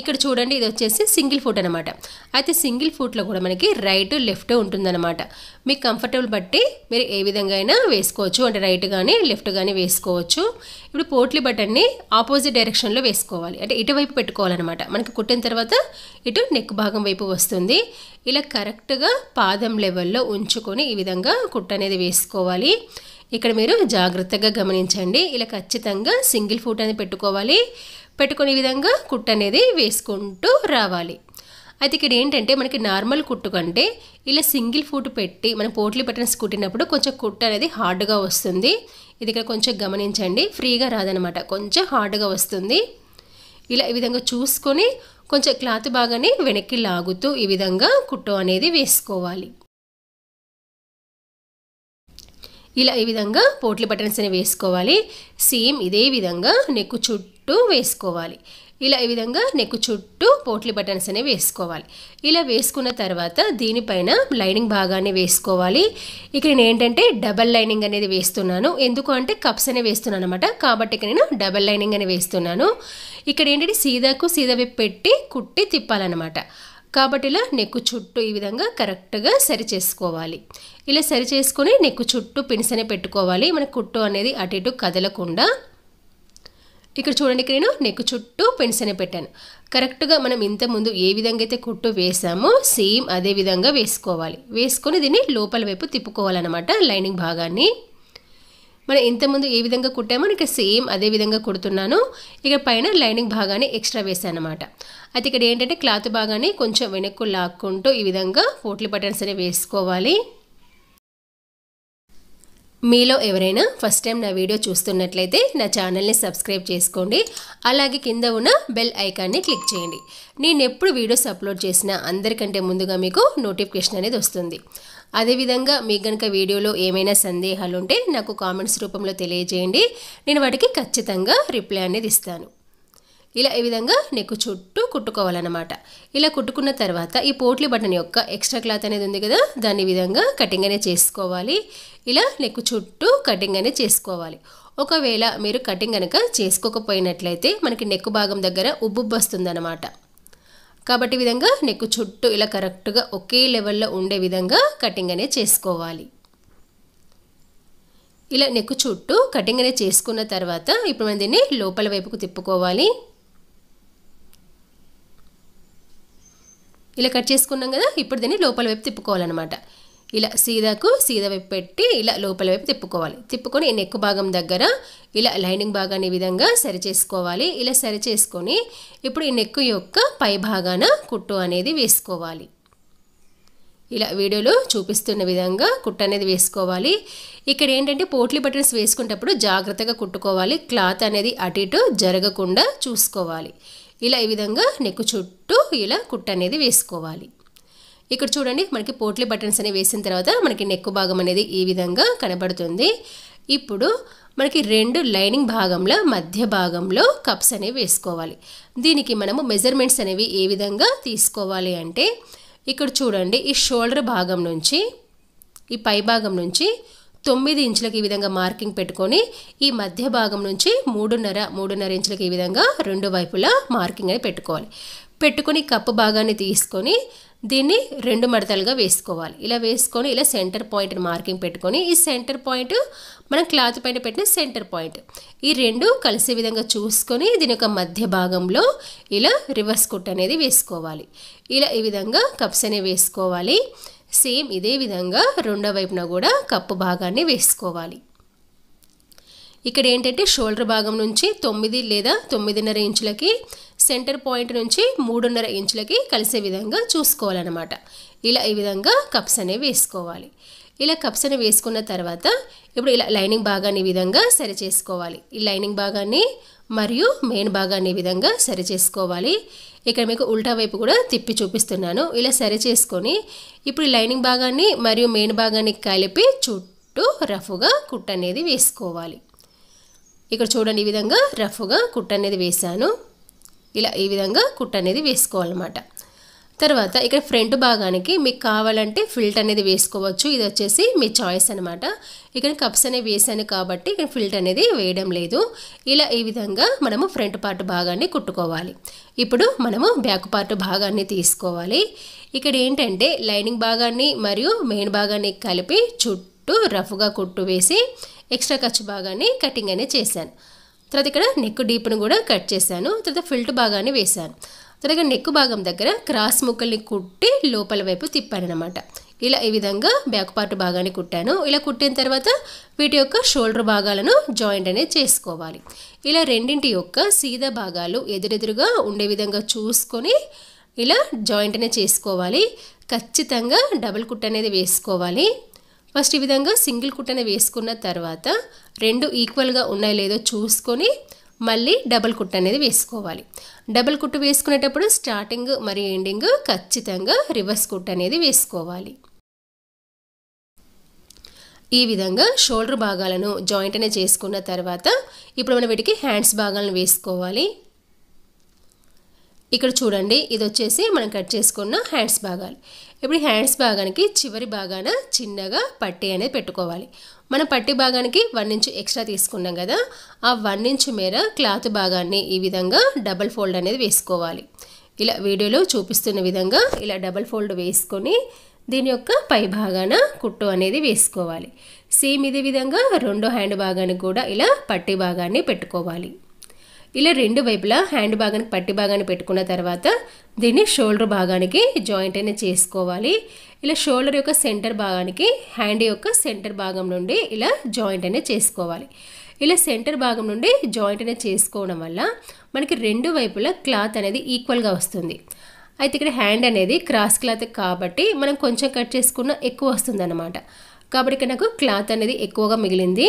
ఇక్కడ చూడండి ఇది వచ్చేసి సింగిల్ ఫుట్ అనమాట అయితే సింగిల్ ఫుట్లో కూడా మనకి రైట్ లెఫ్ట్ ఉంటుందన్నమాట మీకు కంఫర్టబుల్ బట్టి మీరు ఏ విధంగా అయినా వేసుకోవచ్చు అంటే రైట్ కానీ లెఫ్ట్ కానీ వేసుకోవచ్చు ఇప్పుడు పోట్లీ బటన్ని ఆపోజిట్ డైరెక్షన్లో వేసుకోవాలి అంటే ఇటువైపు పెట్టుకోవాలన్నమాట మనకి కుట్టిన తర్వాత ఇటు నెక్ భాగం వైపు వస్తుంది ఇలా కరెక్ట్గా పాదం లెవెల్లో ఉంచుకొని ఈ విధంగా కుట్ట అనేది వేసుకోవాలి ఇక్కడ మీరు జాగ్రత్తగా గమనించండి ఇలా ఖచ్చితంగా సింగిల్ ఫుట్ అనేది పెట్టుకోవాలి పెట్టుకునే విధంగా కుట్టు అనేది వేసుకుంటూ రావాలి అయితే ఇక్కడ ఏంటంటే మనకి నార్మల్ కుట్టు కంటే ఇలా సింగిల్ ఫుట్ పెట్టి మనం పోట్లు బటన్స్ కుట్టినప్పుడు కొంచెం కుట్టు అనేది హార్డ్గా వస్తుంది ఇది ఇక్కడ కొంచెం గమనించండి ఫ్రీగా రాదనమాట కొంచెం హార్డ్గా వస్తుంది ఇలా ఈ విధంగా చూసుకొని కొంచెం క్లాత్ బాగానే వెనక్కి లాగుతూ ఈ విధంగా కుట్టు అనేది వేసుకోవాలి ఇలా ఈ విధంగా పోట్లి బటన్స్ వేసుకోవాలి సేమ్ ఇదే విధంగా నెక్కు చుట్టూ చుట్టూ వేసుకోవాలి ఇలా ఈ విధంగా నెక్ చుట్టూ పోట్లీ బటన్స్ అనేవి వేసుకోవాలి ఇలా వేసుకున్న తర్వాత దీనిపైన లైనింగ్ భాగాన్ని వేసుకోవాలి ఇక్కడ నేను ఏంటంటే డబల్ లైనింగ్ అనేది వేస్తున్నాను ఎందుకు అంటే కప్స్ అనేవి వేస్తున్నాను అనమాట కాబట్టి ఇక్కడ నేను డబల్ లైనింగ్ అని వేస్తున్నాను ఇక్కడ ఏంటంటే సీదాకు సీదా పెట్టి కుట్టి తిప్పాలన్నమాట కాబట్టి ఇలా నెక్కు చుట్టూ ఈ విధంగా కరెక్ట్గా సరి చేసుకోవాలి ఇలా సరి చేసుకుని నెక్కు చుట్టూ పిన్స్ పెట్టుకోవాలి మన కుట్టు అనేది అటు ఇటు కదలకుండా ఇక్కడ చూడండి ఇక్కడ నేను నెక్ చుట్టూ పెన్సిల్ని పెట్టాను కరెక్ట్గా మనం ఇంతకుముందు ఏ విధంగా అయితే కుట్టు వేసామో సేమ్ అదే విధంగా వేసుకోవాలి వేసుకొని దీన్ని లోపల వైపు తిప్పుకోవాలన్నమాట లైనింగ్ భాగాన్ని మనం ఇంతకుముందు ఏ విధంగా కుట్టామో ఇక్కడ సేమ్ అదే విధంగా కుడుతున్నాను ఇక పైన లైనింగ్ భాగాన్ని ఎక్స్ట్రా వేసాను అనమాట అయితే ఇక్కడ ఏంటంటే క్లాత్ భాగాన్ని కొంచెం వెనక్కు లాక్కుంటూ ఈ విధంగా పోట్లీ బటన్స్ అనేవి వేసుకోవాలి మీలో ఎవరైనా ఫస్ట్ టైం నా వీడియో చూస్తున్నట్లయితే నా ఛానల్ని సబ్స్క్రైబ్ చేసుకోండి అలాగే కింద ఉన్న బెల్ ఐకాన్ని క్లిక్ చేయండి నేను ఎప్పుడు వీడియోస్ అప్లోడ్ చేసినా అందరికంటే ముందుగా మీకు నోటిఫికేషన్ అనేది వస్తుంది అదేవిధంగా మీకు కనుక వీడియోలో ఏమైనా సందేహాలు ఉంటే నాకు కామెంట్స్ రూపంలో తెలియజేయండి నేను వాటికి ఖచ్చితంగా రిప్లై అనేది ఇస్తాను ఇలా ఈ విధంగా నెక్ చుట్టూ కుట్టుకోవాలన్నమాట ఇలా కుట్టుకున్న తర్వాత ఈ పోట్లీ బటన్ యొక్క ఎక్స్ట్రా క్లాత్ అనేది ఉంది కదా దాన్ని ఈ విధంగా కటింగ్ అనేది చేసుకోవాలి ఇలా నెక్ చుట్టూ కటింగ్ అనేది చేసుకోవాలి ఒకవేళ మీరు కటింగ్ కనుక చేసుకోకపోయినట్లయితే మనకి నెక్ భాగం దగ్గర ఉబ్బుబ్బు వస్తుందన్నమాట కాబట్టి విధంగా నెక్ చుట్టూ ఇలా కరెక్ట్గా ఒకే లెవెల్లో ఉండే విధంగా కటింగ్ అనేది చేసుకోవాలి ఇలా నెక్కు చుట్టూ కటింగ్ అనేది చేసుకున్న తర్వాత ఇప్పుడు మనం దీన్ని లోపల వైపుకు తిప్పుకోవాలి ఇలా కట్ చేసుకున్నాం కదా ఇప్పుడు దీన్ని లోపల వైపు తిప్పుకోవాలన్నమాట ఇలా సీదాకు సీదా వైపు పెట్టి ఇలా లోపల వైపు తిప్పుకోవాలి తిప్పుకొని నెక్ భాగం దగ్గర ఇలా లైనింగ్ భాగాన్ని ఈ విధంగా సరి చేసుకోవాలి ఇలా సరి చేసుకొని ఇప్పుడు ఈ నెక్ యొక్క పై భాగాన కుట్టు అనేది వేసుకోవాలి ఇలా వీడియోలో చూపిస్తున్న విధంగా కుట్ట అనేది వేసుకోవాలి ఇక్కడ ఏంటంటే పోట్లీ బటన్స్ వేసుకునేటప్పుడు జాగ్రత్తగా కుట్టుకోవాలి క్లాత్ అనేది అటు ఇటు జరగకుండా చూసుకోవాలి ఇలా ఈ విధంగా నెక్ చుట్టూ ఇలా కుట్ట అనేది వేసుకోవాలి ఇక్కడ చూడండి మనకి పోట్లీ బటన్స్ అనేవి వేసిన తర్వాత మనకి నెక్ భాగం అనేది ఈ విధంగా కనబడుతుంది ఇప్పుడు మనకి రెండు లైనింగ్ భాగంలో మధ్య భాగంలో కప్స్ అనేవి వేసుకోవాలి దీనికి మనము మెజర్మెంట్స్ అనేవి ఏ విధంగా తీసుకోవాలి అంటే ఇక్కడ చూడండి ఈ షోల్డర్ భాగం నుంచి ఈ పై భాగం నుంచి తొమ్మిది ఇంచులకు ఈ విధంగా మార్కింగ్ పెట్టుకొని ఈ మధ్య భాగం నుంచి మూడున్నర మూడున్నర ఇంచులకు ఈ విధంగా రెండు వైపులా మార్కింగ్ అని పెట్టుకోవాలి పెట్టుకొని కప్పు భాగాన్ని తీసుకొని దీన్ని రెండు మడతలుగా వేసుకోవాలి ఇలా వేసుకొని ఇలా సెంటర్ పాయింట్ మార్కింగ్ పెట్టుకొని ఈ సెంటర్ పాయింట్ మనం క్లాత్ పైన పెట్టిన సెంటర్ పాయింట్ ఈ రెండు కలిసే విధంగా చూసుకొని దీని యొక్క మధ్య భాగంలో ఇలా రివర్స్ కుట్ అనేది వేసుకోవాలి ఇలా ఈ విధంగా కప్స్ అనేవి వేసుకోవాలి సేమ్ ఇదే విధంగా రెండో వైపున కూడా కప్పు భాగాన్ని వేసుకోవాలి ఇక్కడ ఏంటంటే షోల్డర్ భాగం నుంచి తొమ్మిది లేదా తొమ్మిదిన్నర ఇంచులకి సెంటర్ పాయింట్ నుంచి మూడున్నర ఇంచులకి కలిసే విధంగా చూసుకోవాలన్నమాట ఇలా ఈ విధంగా కప్స్ అనేవి వేసుకోవాలి ఇలా కప్సన వేసుకున్న తర్వాత ఇప్పుడు ఇలా లైనింగ్ భాగాన్ని విధంగా సరి చేసుకోవాలి ఈ లైనింగ్ భాగాన్ని మరియు మెయిన్ భాగాన్ని విధంగా సరి చేసుకోవాలి ఇక్కడ మీకు ఉల్టా వైపు కూడా తిప్పి చూపిస్తున్నాను ఇలా సరి చేసుకొని ఇప్పుడు ఈ లైనింగ్ భాగాన్ని మరియు మెయిన్ భాగాన్ని కలిపి చుట్టూ రఫ్గా కుట్ అనేది వేసుకోవాలి ఇక్కడ చూడండి ఈ విధంగా రఫ్గా కుట్ అనేది వేశాను ఇలా ఈ విధంగా కుట్ అనేది వేసుకోవాలన్నమాట తర్వాత ఇక్కడ ఫ్రంట్ భాగానికి మీకు కావాలంటే ఫిల్ట్ అనేది వేసుకోవచ్చు ఇది వచ్చేసి మీ చాయిస్ అనమాట ఇక్కడ కప్స్ అనేవి వేసాను కాబట్టి ఇక్కడ ఫిల్ట్ అనేది వేయడం లేదు ఇలా ఈ విధంగా మనము ఫ్రంట్ పార్ట్ భాగాన్ని కుట్టుకోవాలి ఇప్పుడు మనము బ్యాక్ పార్ట్ భాగాన్ని తీసుకోవాలి ఇక్కడ ఏంటంటే లైనింగ్ భాగాన్ని మరియు మెయిన్ భాగాన్ని కలిపి చుట్టూ రఫ్గా కుట్టు వేసి ఎక్స్ట్రా ఖర్చు భాగాన్ని కటింగ్ అనేది చేశాను తర్వాత ఇక్కడ నెక్ డీప్ను కూడా కట్ చేశాను తర్వాత ఫిల్ట్ భాగాన్ని వేశాను తర్వాత నెక్ భాగం దగ్గర క్రాస్ ముక్కల్ని కుట్టి లోపల వైపు తిప్పానమాట ఇలా ఈ విధంగా బ్యాక్ పార్ట్ భాగాన్ని కుట్టాను ఇలా కుట్టిన తర్వాత వీటి యొక్క షోల్డర్ భాగాలను జాయింట్ అనేది చేసుకోవాలి ఇలా రెండింటి యొక్క సీదా భాగాలు ఎదురెదురుగా ఉండే విధంగా చూసుకొని ఇలా జాయింట్ అనేది చేసుకోవాలి ఖచ్చితంగా డబుల్ కుట్ అనేది వేసుకోవాలి ఫస్ట్ ఈ విధంగా సింగిల్ కుట్ అనేది వేసుకున్న తర్వాత రెండు ఈక్వల్గా ఉన్నాయో లేదో చూసుకొని మళ్ళీ డబల్ కుట్టు అనేది వేసుకోవాలి డబల్ కుట్టు వేసుకునేటప్పుడు స్టార్టింగ్ మరియు ఎండింగ్ ఖచ్చితంగా రివర్స్ కుట్టు అనేది వేసుకోవాలి ఈ విధంగా షోల్డర్ భాగాలను జాయింట్ అనేది చేసుకున్న తర్వాత ఇప్పుడు మనం వీటికి హ్యాండ్స్ భాగాలను వేసుకోవాలి ఇక్కడ చూడండి ఇది వచ్చేసి మనం కట్ చేసుకున్న హ్యాండ్స్ భాగాలు ఇప్పుడు హ్యాండ్స్ భాగానికి చివరి భాగాన చిన్నగా పట్టి అనేది పెట్టుకోవాలి మన పట్టి భాగానికి వన్ ఇంచు ఎక్స్ట్రా తీసుకున్నాం కదా ఆ వన్ ఇంచు మేర క్లాత్ భాగాన్ని ఈ విధంగా డబల్ ఫోల్డ్ అనేది వేసుకోవాలి ఇలా వీడియోలో చూపిస్తున్న విధంగా ఇలా డబల్ ఫోల్డ్ వేసుకొని దీని యొక్క పై భాగాన కుట్టు అనేది వేసుకోవాలి సేమ్ ఇదే విధంగా రెండో హ్యాండ్ భాగానికి కూడా ఇలా పట్టి భాగాన్ని పెట్టుకోవాలి ఇలా రెండు వైపులా హ్యాండ్ భాగానికి పట్టి భాగాన్ని పెట్టుకున్న తర్వాత దీన్ని షోల్డర్ భాగానికి జాయింట్ అయినా చేసుకోవాలి ఇలా షోల్డర్ యొక్క సెంటర్ భాగానికి హ్యాండ్ యొక్క సెంటర్ భాగం నుండి ఇలా జాయింట్ అనేది చేసుకోవాలి ఇలా సెంటర్ భాగం నుండి జాయింట్ అయినా చేసుకోవడం వల్ల మనకి రెండు వైపులా క్లాత్ అనేది ఈక్వల్గా వస్తుంది అయితే ఇక్కడ హ్యాండ్ అనేది క్రాస్ క్లాత్ కాబట్టి మనం కొంచెం కట్ చేసుకున్న ఎక్కువ వస్తుంది కాబట్టి ఇక్కడ నాకు క్లాత్ అనేది ఎక్కువగా మిగిలింది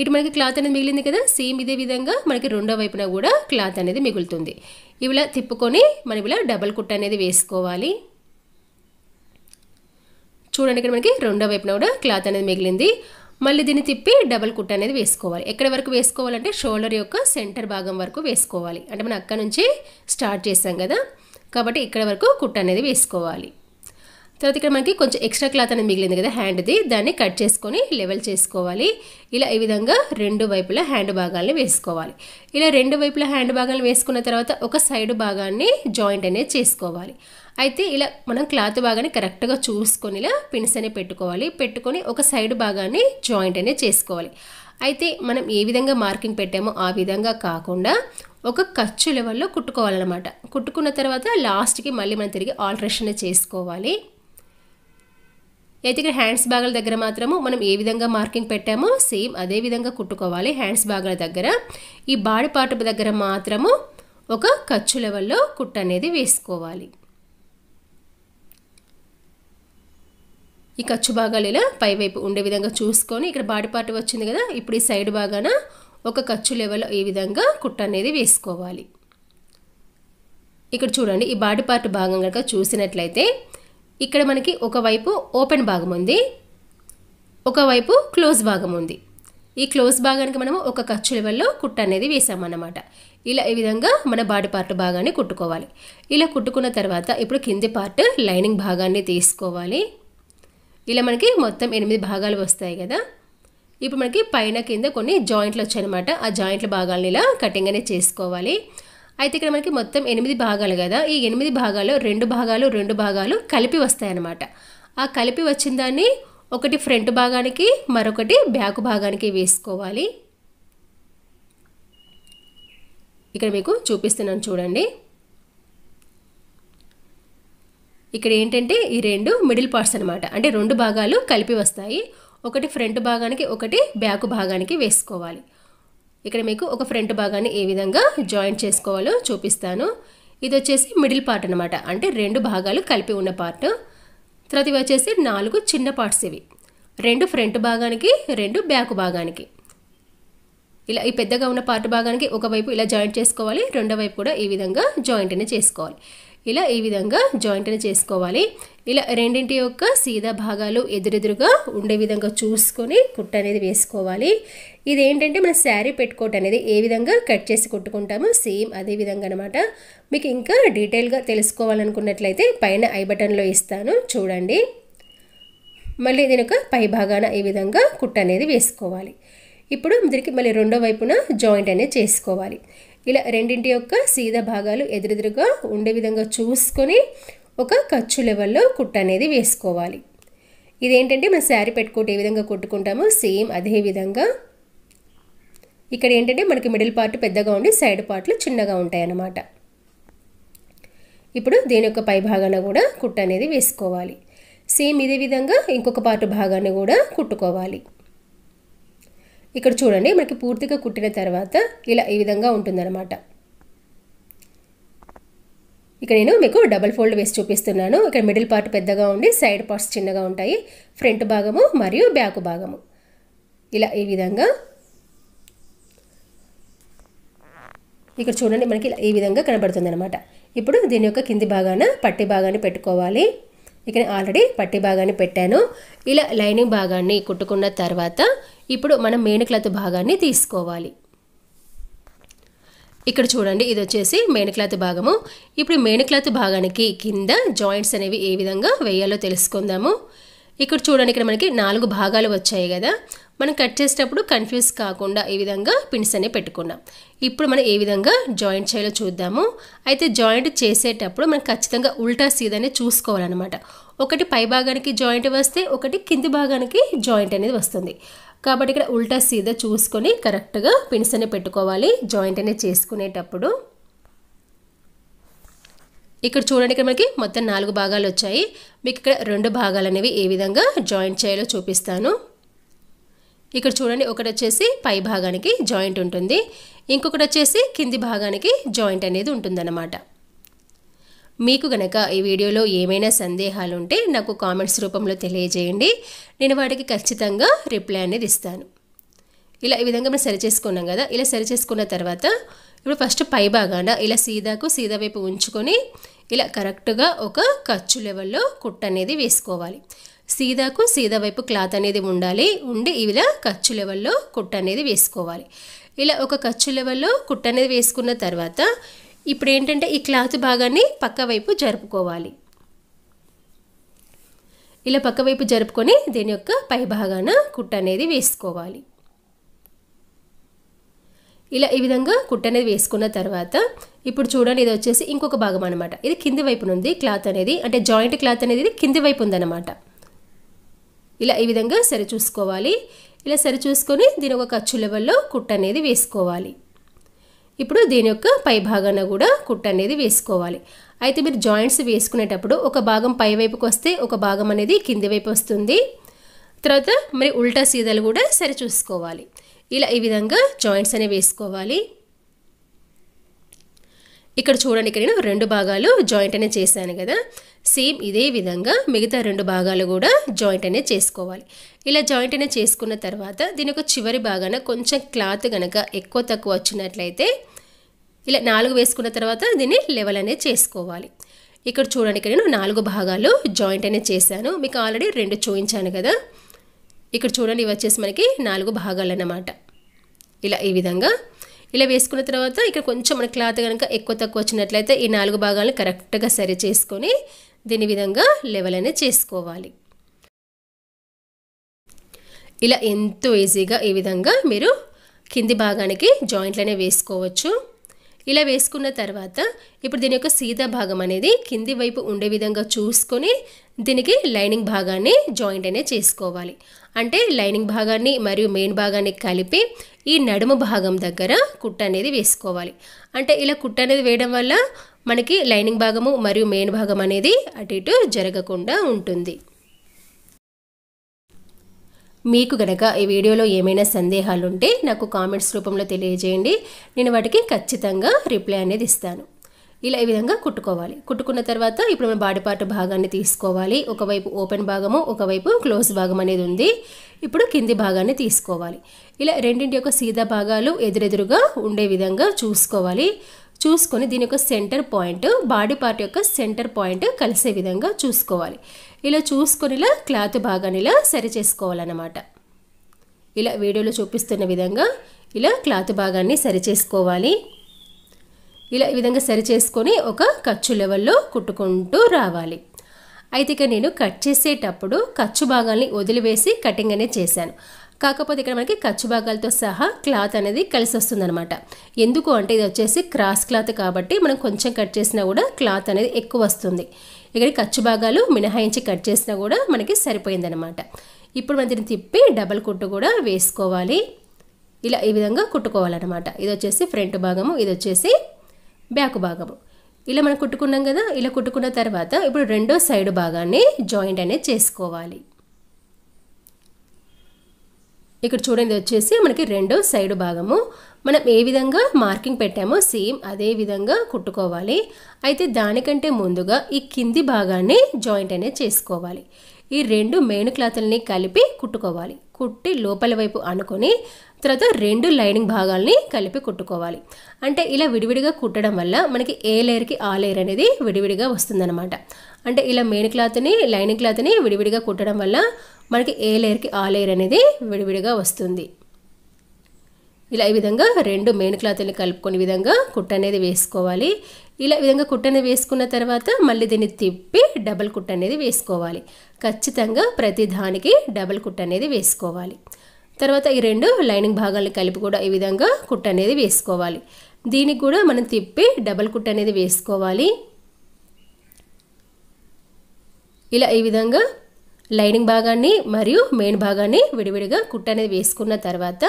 ఇటు మనకి క్లాత్ అనేది మిగిలింది కదా సేమ్ ఇదే విధంగా మనకి రెండో వైపున కూడా క్లాత్ అనేది మిగులుతుంది ఇవిలా తిప్పుకొని మనం ఇలా డబల్ కుట్ అనేది వేసుకోవాలి చూడండి ఇక్కడ మనకి రెండో వైపున కూడా క్లాత్ అనేది మిగిలింది మళ్ళీ దీన్ని తిప్పి డబల్ కుట్ అనేది వేసుకోవాలి ఎక్కడి వరకు వేసుకోవాలంటే షోల్డర్ యొక్క సెంటర్ భాగం వరకు వేసుకోవాలి అంటే మనం అక్కడ నుంచి స్టార్ట్ చేసాం కదా కాబట్టి ఇక్కడ వరకు కుట్ అనేది వేసుకోవాలి తర్వాత ఇక్కడ మనకి కొంచెం ఎక్స్ట్రా క్లాత్ అనేది మిగిలింది కదా హ్యాండ్ది దాన్ని కట్ చేసుకొని లెవెల్ చేసుకోవాలి ఇలా ఈ విధంగా రెండు వైపులా హ్యాండ్ భాగాల్ని వేసుకోవాలి ఇలా రెండు వైపులా హ్యాండ్ భాగాలను వేసుకున్న తర్వాత ఒక సైడ్ భాగాన్ని జాయింట్ అనేది చేసుకోవాలి అయితే ఇలా మనం క్లాత్ భాగాన్ని కరెక్ట్గా చూసుకొని ఇలా పిన్స్ అనేవి పెట్టుకోవాలి పెట్టుకొని ఒక సైడ్ భాగాన్ని జాయింట్ అనేది చేసుకోవాలి అయితే మనం ఏ విధంగా మార్కింగ్ పెట్టామో ఆ విధంగా కాకుండా ఒక ఖర్చు లెవెల్లో కుట్టుకోవాలన్నమాట కుట్టుకున్న తర్వాత లాస్ట్కి మళ్ళీ మనం తిరిగి ఆల్ట్రేషన్ చేసుకోవాలి అయితే ఇక్కడ హ్యాండ్స్ బాగుల దగ్గర మాత్రము మనం ఏ విధంగా మార్కింగ్ పెట్టామో సేమ్ అదే విధంగా కుట్టుకోవాలి హ్యాండ్స్ బాగుల దగ్గర ఈ బాడి పార్ట్ దగ్గర మాత్రము ఒక ఖర్చు లెవెల్లో కుట్ అనేది వేసుకోవాలి ఈ ఖర్చు భాగాలు ఇలా పైవైపు ఉండే విధంగా చూసుకొని ఇక్కడ బాడీ పార్ట్ వచ్చింది కదా ఇప్పుడు ఈ సైడ్ బాగాన ఒక ఖర్చు లెవెల్ ఈ విధంగా కుట్ట అనేది వేసుకోవాలి ఇక్కడ చూడండి ఈ బాడీ పార్ట్ భాగం కనుక చూసినట్లయితే ఇక్కడ మనకి ఒకవైపు ఓపెన్ భాగం ఉంది ఒకవైపు క్లోజ్ భాగం ఉంది ఈ క్లోజ్ భాగానికి మనము ఒక ఖర్చు లెవెల్లో కుట్ట అనేది వేసామన్నమాట ఇలా ఈ విధంగా మన బాడీ పార్ట్ భాగాన్ని కుట్టుకోవాలి ఇలా కుట్టుకున్న తర్వాత ఇప్పుడు కింది పార్ట్ లైనింగ్ భాగాన్ని తీసుకోవాలి ఇలా మనకి మొత్తం ఎనిమిది భాగాలు వస్తాయి కదా ఇప్పుడు మనకి పైన కింద కొన్ని జాయింట్లు వచ్చాయన్నమాట ఆ జాయింట్ల భాగాలను ఇలా కటింగ్ అనేది చేసుకోవాలి అయితే ఇక్కడ మనకి మొత్తం ఎనిమిది భాగాలు కదా ఈ ఎనిమిది భాగాలు రెండు భాగాలు రెండు భాగాలు కలిపి వస్తాయన్నమాట ఆ కలిపి వచ్చిన దాన్ని ఒకటి ఫ్రంట్ భాగానికి మరొకటి బ్యాక్ భాగానికి వేసుకోవాలి ఇక్కడ మీకు చూపిస్తున్నాను చూడండి ఇక్కడ ఏంటంటే ఈ రెండు మిడిల్ పార్ట్స్ అనమాట అంటే రెండు భాగాలు కలిపి వస్తాయి ఒకటి ఫ్రంట్ భాగానికి ఒకటి బ్యాక్ భాగానికి వేసుకోవాలి ఇక్కడ మీకు ఒక ఫ్రంట్ భాగాన్ని ఏ విధంగా జాయింట్ చేసుకోవాలో చూపిస్తాను ఇది వచ్చేసి మిడిల్ పార్ట్ అనమాట అంటే రెండు భాగాలు కలిపి ఉన్న పార్ట్ తర్వాత ఇవి వచ్చేసి నాలుగు చిన్న పార్ట్స్ ఇవి రెండు ఫ్రంట్ భాగానికి రెండు బ్యాక్ భాగానికి ఇలా ఈ పెద్దగా ఉన్న పార్ట్ భాగానికి ఒకవైపు ఇలా జాయింట్ చేసుకోవాలి రెండో వైపు కూడా ఈ విధంగా జాయింట్ని చేసుకోవాలి ఇలా ఈ విధంగా జాయింట్ని చేసుకోవాలి ఇలా రెండింటి యొక్క సీదా భాగాలు ఎదురెదురుగా ఉండే విధంగా చూసుకొని కుట్ట అనేది వేసుకోవాలి ఇదేంటంటే మన శారీ పెట్టుకోవటం అనేది ఏ విధంగా కట్ చేసి కొట్టుకుంటామో సేమ్ అదే విధంగా అనమాట మీకు ఇంకా డీటెయిల్గా తెలుసుకోవాలనుకున్నట్లయితే పైన ఐ బటన్లో ఇస్తాను చూడండి మళ్ళీ దీని యొక్క పై భాగాన ఈ విధంగా కుట్ట అనేది వేసుకోవాలి ఇప్పుడు దీనికి మళ్ళీ రెండో వైపున జాయింట్ అనేది చేసుకోవాలి ఇలా రెండింటి యొక్క సీదా భాగాలు ఎదురెదురుగా ఉండే విధంగా చూసుకొని ఒక ఖర్చు లెవెల్లో కుట్ట అనేది వేసుకోవాలి ఇదేంటంటే మన శారీ పెట్టుకుంటే ఏ విధంగా కొట్టుకుంటామో సేమ్ అదే విధంగా ఇక్కడ ఏంటంటే మనకి మిడిల్ పార్ట్ పెద్దగా ఉండి సైడ్ పార్ట్లు చిన్నగా ఉంటాయి అన్నమాట ఇప్పుడు దీని యొక్క పై భాగాన కూడా కుట్ట అనేది వేసుకోవాలి సేమ్ ఇదే విధంగా ఇంకొక పార్ట్ భాగాన్ని కూడా కుట్టుకోవాలి ఇక్కడ చూడండి మనకి పూర్తిగా కుట్టిన తర్వాత ఇలా ఈ విధంగా ఉంటుందన్నమాట ఇక్కడ నేను మీకు డబల్ ఫోల్డ్ వేసి చూపిస్తున్నాను ఇక్కడ మిడిల్ పార్ట్ పెద్దగా ఉండి సైడ్ పార్ట్స్ చిన్నగా ఉంటాయి ఫ్రంట్ భాగము మరియు బ్యాక్ భాగము ఇలా ఈ విధంగా ఇక్కడ చూడండి మనకి ఈ విధంగా కనబడుతుంది అనమాట ఇప్పుడు దీని యొక్క కింది భాగాన పట్టి భాగాన్ని పెట్టుకోవాలి ఇక్కడ ఆల్రెడీ పట్టి భాగాన్ని పెట్టాను ఇలా లైనింగ్ భాగాన్ని కుట్టుకున్న తర్వాత ఇప్పుడు మనం మేను భాగాన్ని తీసుకోవాలి ఇక్కడ చూడండి ఇది వచ్చేసి మేను భాగము ఇప్పుడు మేనుక్లత్ భాగానికి కింద జాయింట్స్ అనేవి ఏ విధంగా వేయాలో తెలుసుకుందాము ఇక్కడ చూడండి ఇక్కడ మనకి నాలుగు భాగాలు వచ్చాయి కదా మనం కట్ చేసేటప్పుడు కన్ఫ్యూజ్ కాకుండా ఈ విధంగా పిన్స్ అనేవి పెట్టుకున్నాం ఇప్పుడు మనం ఏ విధంగా జాయింట్ చేయాలో చూద్దాము అయితే జాయింట్ చేసేటప్పుడు మనం ఖచ్చితంగా ఉల్టా సీదని చూసుకోవాలన్నమాట ఒకటి పై భాగానికి జాయింట్ వస్తే ఒకటి కింది భాగానికి జాయింట్ అనేది వస్తుంది కాబట్టి ఇక్కడ ఉల్టా సీదా చూసుకొని కరెక్ట్గా పిన్స్ అనేవి పెట్టుకోవాలి జాయింట్ అనేది చేసుకునేటప్పుడు ఇక్కడ చూడండి ఇక్కడ మనకి మొత్తం నాలుగు భాగాలు వచ్చాయి మీకు ఇక్కడ రెండు భాగాలు అనేవి ఏ విధంగా జాయింట్ చేయాలో చూపిస్తాను ఇక్కడ చూడండి ఒకటి వచ్చేసి పై భాగానికి జాయింట్ ఉంటుంది ఇంకొకటి వచ్చేసి కింది భాగానికి జాయింట్ అనేది ఉంటుందన్నమాట మీకు గనక ఈ వీడియోలో ఏమైనా సందేహాలు ఉంటే నాకు కామెంట్స్ రూపంలో తెలియజేయండి నేను వాటికి ఖచ్చితంగా రిప్లై అనేది ఇస్తాను ఇలా ఈ విధంగా మనం సరి చేసుకున్నాం కదా ఇలా సరి చేసుకున్న తర్వాత ఇప్పుడు ఫస్ట్ పై భాగాన ఇలా సీదాకు సీదా వైపు ఉంచుకొని ఇలా కరెక్ట్గా ఒక ఖర్చు లెవెల్లో కుట్ అనేది వేసుకోవాలి సీదాకు సీదా వైపు క్లాత్ అనేది ఉండాలి ఉండి ఇలా ఖర్చు లెవెల్లో కుట్ అనేది వేసుకోవాలి ఇలా ఒక ఖర్చు లెవెల్లో కుట్ అనేది వేసుకున్న తర్వాత ఇప్పుడు ఏంటంటే ఈ క్లాత్ భాగాన్ని పక్క వైపు జరుపుకోవాలి ఇలా పక్క వైపు జరుపుకొని దీని యొక్క పై భాగాన కుట్ట అనేది వేసుకోవాలి ఇలా ఈ విధంగా కుట్ట అనేది వేసుకున్న తర్వాత ఇప్పుడు చూడండి ఇది వచ్చేసి ఇంకొక భాగం అనమాట ఇది కింది వైపున ఉంది క్లాత్ అనేది అంటే జాయింట్ క్లాత్ అనేది కింది వైపు ఉందన్నమాట ఇలా ఈ విధంగా సరి చూసుకోవాలి ఇలా సరి చూసుకొని దీని ఒక ఖర్చు లెవెల్లో కుట్ట అనేది వేసుకోవాలి ఇప్పుడు దీని యొక్క పై భాగాన కూడా కుట్ట అనేది వేసుకోవాలి అయితే మీరు జాయింట్స్ వేసుకునేటప్పుడు ఒక భాగం పై వైపుకి వస్తే ఒక భాగం అనేది కింది వైపు వస్తుంది తర్వాత మరి ఉల్టా సీదాలు కూడా సరి చూసుకోవాలి ఇలా ఈ విధంగా జాయింట్స్ అనేవి వేసుకోవాలి ఇక్కడ చూడండి ఇక్కడ నేను రెండు భాగాలు జాయింట్ అనేది చేశాను కదా సేమ్ ఇదే విధంగా మిగతా రెండు భాగాలు కూడా జాయింట్ అనేది చేసుకోవాలి ఇలా జాయింట్ అనేది చేసుకున్న తర్వాత దీని యొక్క చివరి భాగాన కొంచెం క్లాత్ కనుక ఎక్కువ తక్కువ వచ్చినట్లయితే ఇలా నాలుగు వేసుకున్న తర్వాత దీన్ని లెవెల్ అనేది చేసుకోవాలి ఇక్కడ చూడండి ఇక్కడ నేను నాలుగు భాగాలు జాయింట్ అనేది చేశాను మీకు ఆల్రెడీ రెండు చూపించాను కదా ఇక్కడ చూడండి ఇవి వచ్చేసి మనకి నాలుగు భాగాలు అన్నమాట ఇలా ఈ విధంగా ఇలా వేసుకున్న తర్వాత ఇక్కడ కొంచెం మన క్లాత్ కనుక ఎక్కువ తక్కువ వచ్చినట్లయితే ఈ నాలుగు భాగాలను కరెక్ట్గా సరి చేసుకొని దీని విధంగా లెవెల్ అనేది చేసుకోవాలి ఇలా ఎంతో ఈజీగా ఈ విధంగా మీరు కింది భాగానికి జాయింట్లు అనేవి వేసుకోవచ్చు ఇలా వేసుకున్న తర్వాత ఇప్పుడు దీని యొక్క సీదా భాగం అనేది కింది వైపు ఉండే విధంగా చూసుకొని దీనికి లైనింగ్ భాగాన్ని జాయింట్ అనే చేసుకోవాలి అంటే లైనింగ్ భాగాన్ని మరియు మెయిన్ భాగాన్ని కలిపి ఈ నడుము భాగం దగ్గర కుట్ట అనేది వేసుకోవాలి అంటే ఇలా కుట్ట అనేది వేయడం వల్ల మనకి లైనింగ్ భాగము మరియు మెయిన్ భాగం అనేది అటు ఇటు జరగకుండా ఉంటుంది మీకు గనక ఈ వీడియోలో ఏమైనా సందేహాలుంటే నాకు కామెంట్స్ రూపంలో తెలియజేయండి నేను వాటికి ఖచ్చితంగా రిప్లై అనేది ఇస్తాను ఇలా ఈ విధంగా కుట్టుకోవాలి కుట్టుకున్న తర్వాత ఇప్పుడు మనం బాడీ పార్ట్ భాగాన్ని తీసుకోవాలి ఒకవైపు ఓపెన్ భాగము ఒకవైపు క్లోజ్ భాగం అనేది ఉంది ఇప్పుడు కింది భాగాన్ని తీసుకోవాలి ఇలా రెండింటి యొక్క సీదా భాగాలు ఎదురెదురుగా ఉండే విధంగా చూసుకోవాలి చూసుకొని దీని యొక్క సెంటర్ పాయింట్ బాడీ పార్ట్ యొక్క సెంటర్ పాయింట్ కలిసే విధంగా చూసుకోవాలి ఇలా చూసుకొని ఇలా క్లాత్ భాగాన్ని ఇలా సరి చేసుకోవాలన్నమాట ఇలా వీడియోలో చూపిస్తున్న విధంగా ఇలా క్లాత్ భాగాన్ని సరి చేసుకోవాలి ఇలా ఈ విధంగా సరి చేసుకొని ఒక ఖర్చు లెవెల్లో కుట్టుకుంటూ రావాలి అయితే ఇక నేను కట్ చేసేటప్పుడు ఖర్చు భాగాల్ని వదిలివేసి కటింగ్ అనేది చేశాను కాకపోతే ఇక్కడ మనకి ఖర్చు భాగాలతో సహా క్లాత్ అనేది కలిసి వస్తుందనమాట ఎందుకు అంటే ఇది వచ్చేసి క్రాస్ క్లాత్ కాబట్టి మనం కొంచెం కట్ చేసినా కూడా క్లాత్ అనేది ఎక్కువ వస్తుంది ఇక్కడ ఖర్చు భాగాలు మినహాయించి కట్ చేసినా కూడా మనకి సరిపోయిందనమాట ఇప్పుడు మనం దీన్ని తిప్పి డబల్ కుట్టు కూడా వేసుకోవాలి ఇలా ఈ విధంగా కుట్టుకోవాలన్నమాట ఇది వచ్చేసి ఫ్రంట్ భాగము ఇది వచ్చేసి బ్యాక్ భాగము ఇలా మనం కుట్టుకున్నాం కదా ఇలా కుట్టుకున్న తర్వాత ఇప్పుడు రెండో సైడ్ భాగాన్ని జాయింట్ అనేది చేసుకోవాలి ఇక్కడ చూడండి వచ్చేసి మనకి రెండో సైడ్ భాగము మనం ఏ విధంగా మార్కింగ్ పెట్టామో సేమ్ అదే విధంగా కుట్టుకోవాలి అయితే దానికంటే ముందుగా ఈ కింది భాగాన్ని జాయింట్ అనేది చేసుకోవాలి ఈ రెండు మెయిన్ క్లాతుల్ని కలిపి కుట్టుకోవాలి కుట్టి లోపల వైపు అనుకొని తర్వాత రెండు లైనింగ్ భాగాల్ని కలిపి కుట్టుకోవాలి అంటే ఇలా విడివిడిగా కుట్టడం వల్ల మనకి ఏ లేయర్కి ఆ లేయర్ అనేది విడివిడిగా వస్తుందన్నమాట అంటే ఇలా మెయిన్ క్లాత్ని లైనింగ్ క్లాత్ని విడివిడిగా కుట్టడం వల్ల మనకి ఏ లేయర్కి ఆ లేయర్ అనేది విడివిడిగా వస్తుంది ఇలా ఈ విధంగా రెండు మెయిన్ క్లాత్ని కలుపుకునే విధంగా కుట్ట అనేది వేసుకోవాలి ఇలా విధంగా కుట్ట అనేది వేసుకున్న తర్వాత మళ్ళీ దీన్ని తిప్పి డబల్ కుట్ట అనేది వేసుకోవాలి ఖచ్చితంగా ప్రతి దానికి డబల్ కుట్ట అనేది వేసుకోవాలి తర్వాత ఈ రెండు లైనింగ్ భాగాలను కలిపి కూడా ఈ విధంగా కుట్ అనేది వేసుకోవాలి దీనికి కూడా మనం తిప్పి డబల్ కుట్ అనేది వేసుకోవాలి ఇలా ఈ విధంగా లైనింగ్ భాగాన్ని మరియు మెయిన్ భాగాన్ని విడివిడిగా కుట్ అనేది వేసుకున్న తర్వాత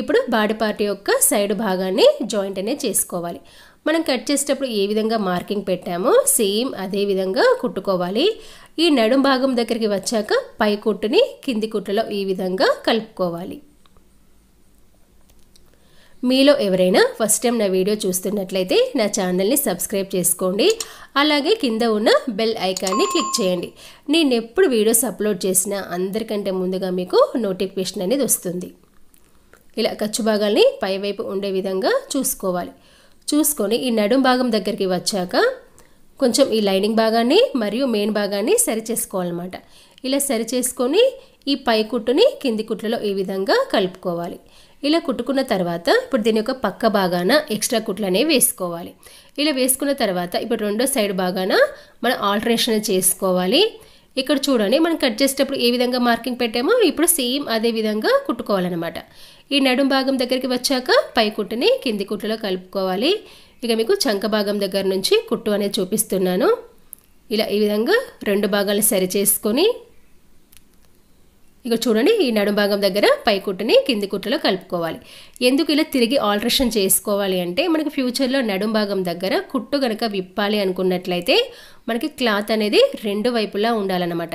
ఇప్పుడు బాడీ పార్ట్ యొక్క సైడ్ భాగాన్ని జాయింట్ అనేది చేసుకోవాలి మనం కట్ చేసేటప్పుడు ఏ విధంగా మార్కింగ్ పెట్టామో సేమ్ అదే విధంగా కుట్టుకోవాలి ఈ నడుం భాగం దగ్గరికి వచ్చాక పై కుట్టుని కింది కుట్టులో ఈ విధంగా కలుపుకోవాలి మీలో ఎవరైనా ఫస్ట్ టైం నా వీడియో చూస్తున్నట్లయితే నా ఛానల్ని సబ్స్క్రైబ్ చేసుకోండి అలాగే కింద ఉన్న బెల్ ఐకాన్ని క్లిక్ చేయండి నేను ఎప్పుడు వీడియోస్ అప్లోడ్ చేసినా అందరికంటే ముందుగా మీకు నోటిఫికేషన్ అనేది వస్తుంది ఇలా ఖర్చు భాగాల్ని పైవైపు ఉండే విధంగా చూసుకోవాలి చూసుకొని ఈ నడుం భాగం దగ్గరికి వచ్చాక కొంచెం ఈ లైనింగ్ భాగాన్ని మరియు మెయిన్ భాగాన్ని సరి చేసుకోవాలన్నమాట ఇలా సరి చేసుకొని ఈ పై కుట్టుని కింది కుట్లలో ఈ విధంగా కలుపుకోవాలి ఇలా కుట్టుకున్న తర్వాత ఇప్పుడు దీని యొక్క పక్క భాగాన ఎక్స్ట్రా కుట్లు అనేవి వేసుకోవాలి ఇలా వేసుకున్న తర్వాత ఇప్పుడు రెండో సైడ్ భాగాన మనం ఆల్టరేషన్ చేసుకోవాలి ఇక్కడ చూడండి మనం కట్ చేసేటప్పుడు ఏ విధంగా మార్కింగ్ పెట్టామో ఇప్పుడు సేమ్ అదే విధంగా కుట్టుకోవాలన్నమాట ఈ నడుం భాగం దగ్గరికి వచ్చాక పై కుట్టుని కింది కుట్లలో కలుపుకోవాలి ఇక మీకు చంక భాగం దగ్గర నుంచి కుట్టు అనేది చూపిస్తున్నాను ఇలా ఈ విధంగా రెండు భాగాలు సరి చేసుకొని ఇక చూడండి ఈ భాగం దగ్గర పై కుట్టుని కింది కుట్టులో కలుపుకోవాలి ఎందుకు ఇలా తిరిగి ఆల్ట్రేషన్ చేసుకోవాలి అంటే మనకి ఫ్యూచర్లో భాగం దగ్గర కుట్టు కనుక విప్పాలి అనుకున్నట్లయితే మనకి క్లాత్ అనేది రెండు వైపులా ఉండాలన్నమాట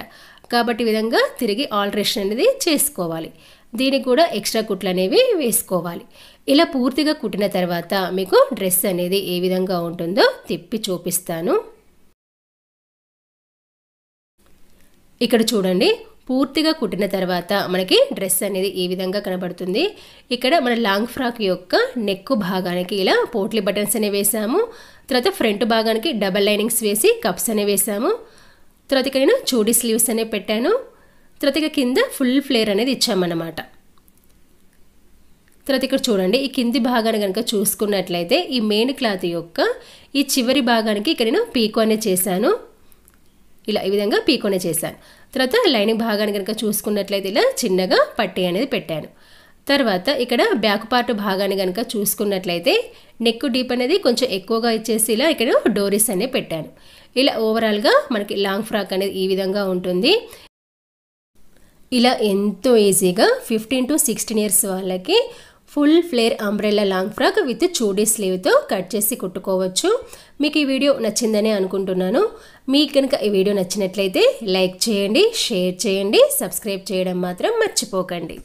కాబట్టి విధంగా తిరిగి ఆల్ట్రేషన్ అనేది చేసుకోవాలి దీనికి కూడా ఎక్స్ట్రా కుట్లు అనేవి వేసుకోవాలి ఇలా పూర్తిగా కుట్టిన తర్వాత మీకు డ్రెస్ అనేది ఏ విధంగా ఉంటుందో తిప్పి చూపిస్తాను ఇక్కడ చూడండి పూర్తిగా కుట్టిన తర్వాత మనకి డ్రెస్ అనేది ఈ విధంగా కనబడుతుంది ఇక్కడ మన లాంగ్ ఫ్రాక్ యొక్క నెక్ భాగానికి ఇలా పోట్లీ బటన్స్ అనేవి వేసాము తర్వాత ఫ్రంట్ భాగానికి డబల్ లైనింగ్స్ వేసి కప్స్ అనేవి వేసాము తర్వాత ఇక్కడ నేను చూడీ స్లీవ్స్ అనేవి పెట్టాను తర్వాత కింద ఫుల్ ఫ్లేర్ అనేది ఇచ్చామన్నమాట తర్వాత ఇక్కడ చూడండి ఈ కింది భాగాన్ని కనుక చూసుకున్నట్లయితే ఈ మెయిన్ క్లాత్ యొక్క ఈ చివరి భాగానికి ఇక్కడ నేను పీకోనే చేశాను ఇలా ఈ విధంగా పీకోనే చేశాను తర్వాత లైనింగ్ భాగాన్ని కనుక చూసుకున్నట్లయితే ఇలా చిన్నగా పట్టి అనేది పెట్టాను తర్వాత ఇక్కడ బ్యాక్ పార్ట్ భాగాన్ని కనుక చూసుకున్నట్లయితే నెక్ డీప్ అనేది కొంచెం ఎక్కువగా ఇచ్చేసి ఇలా ఇక్కడ డోరీస్ అనేది పెట్టాను ఇలా ఓవరాల్గా మనకి లాంగ్ ఫ్రాక్ అనేది ఈ విధంగా ఉంటుంది ఇలా ఎంతో ఈజీగా ఫిఫ్టీన్ టు సిక్స్టీన్ ఇయర్స్ వాళ్ళకి full flare umbrella long frock with chudi స్లీవ్తో కట్ చేసి కుట్టుకోవచ్చు మీకు ఈ వీడియో నచ్చిందని అనుకుంటున్నాను మీకు కనుక ఈ వీడియో నచ్చినట్లయితే లైక్ చేయండి షేర్ చేయండి సబ్స్క్రైబ్ చేయడం మాత్రం మర్చిపోకండి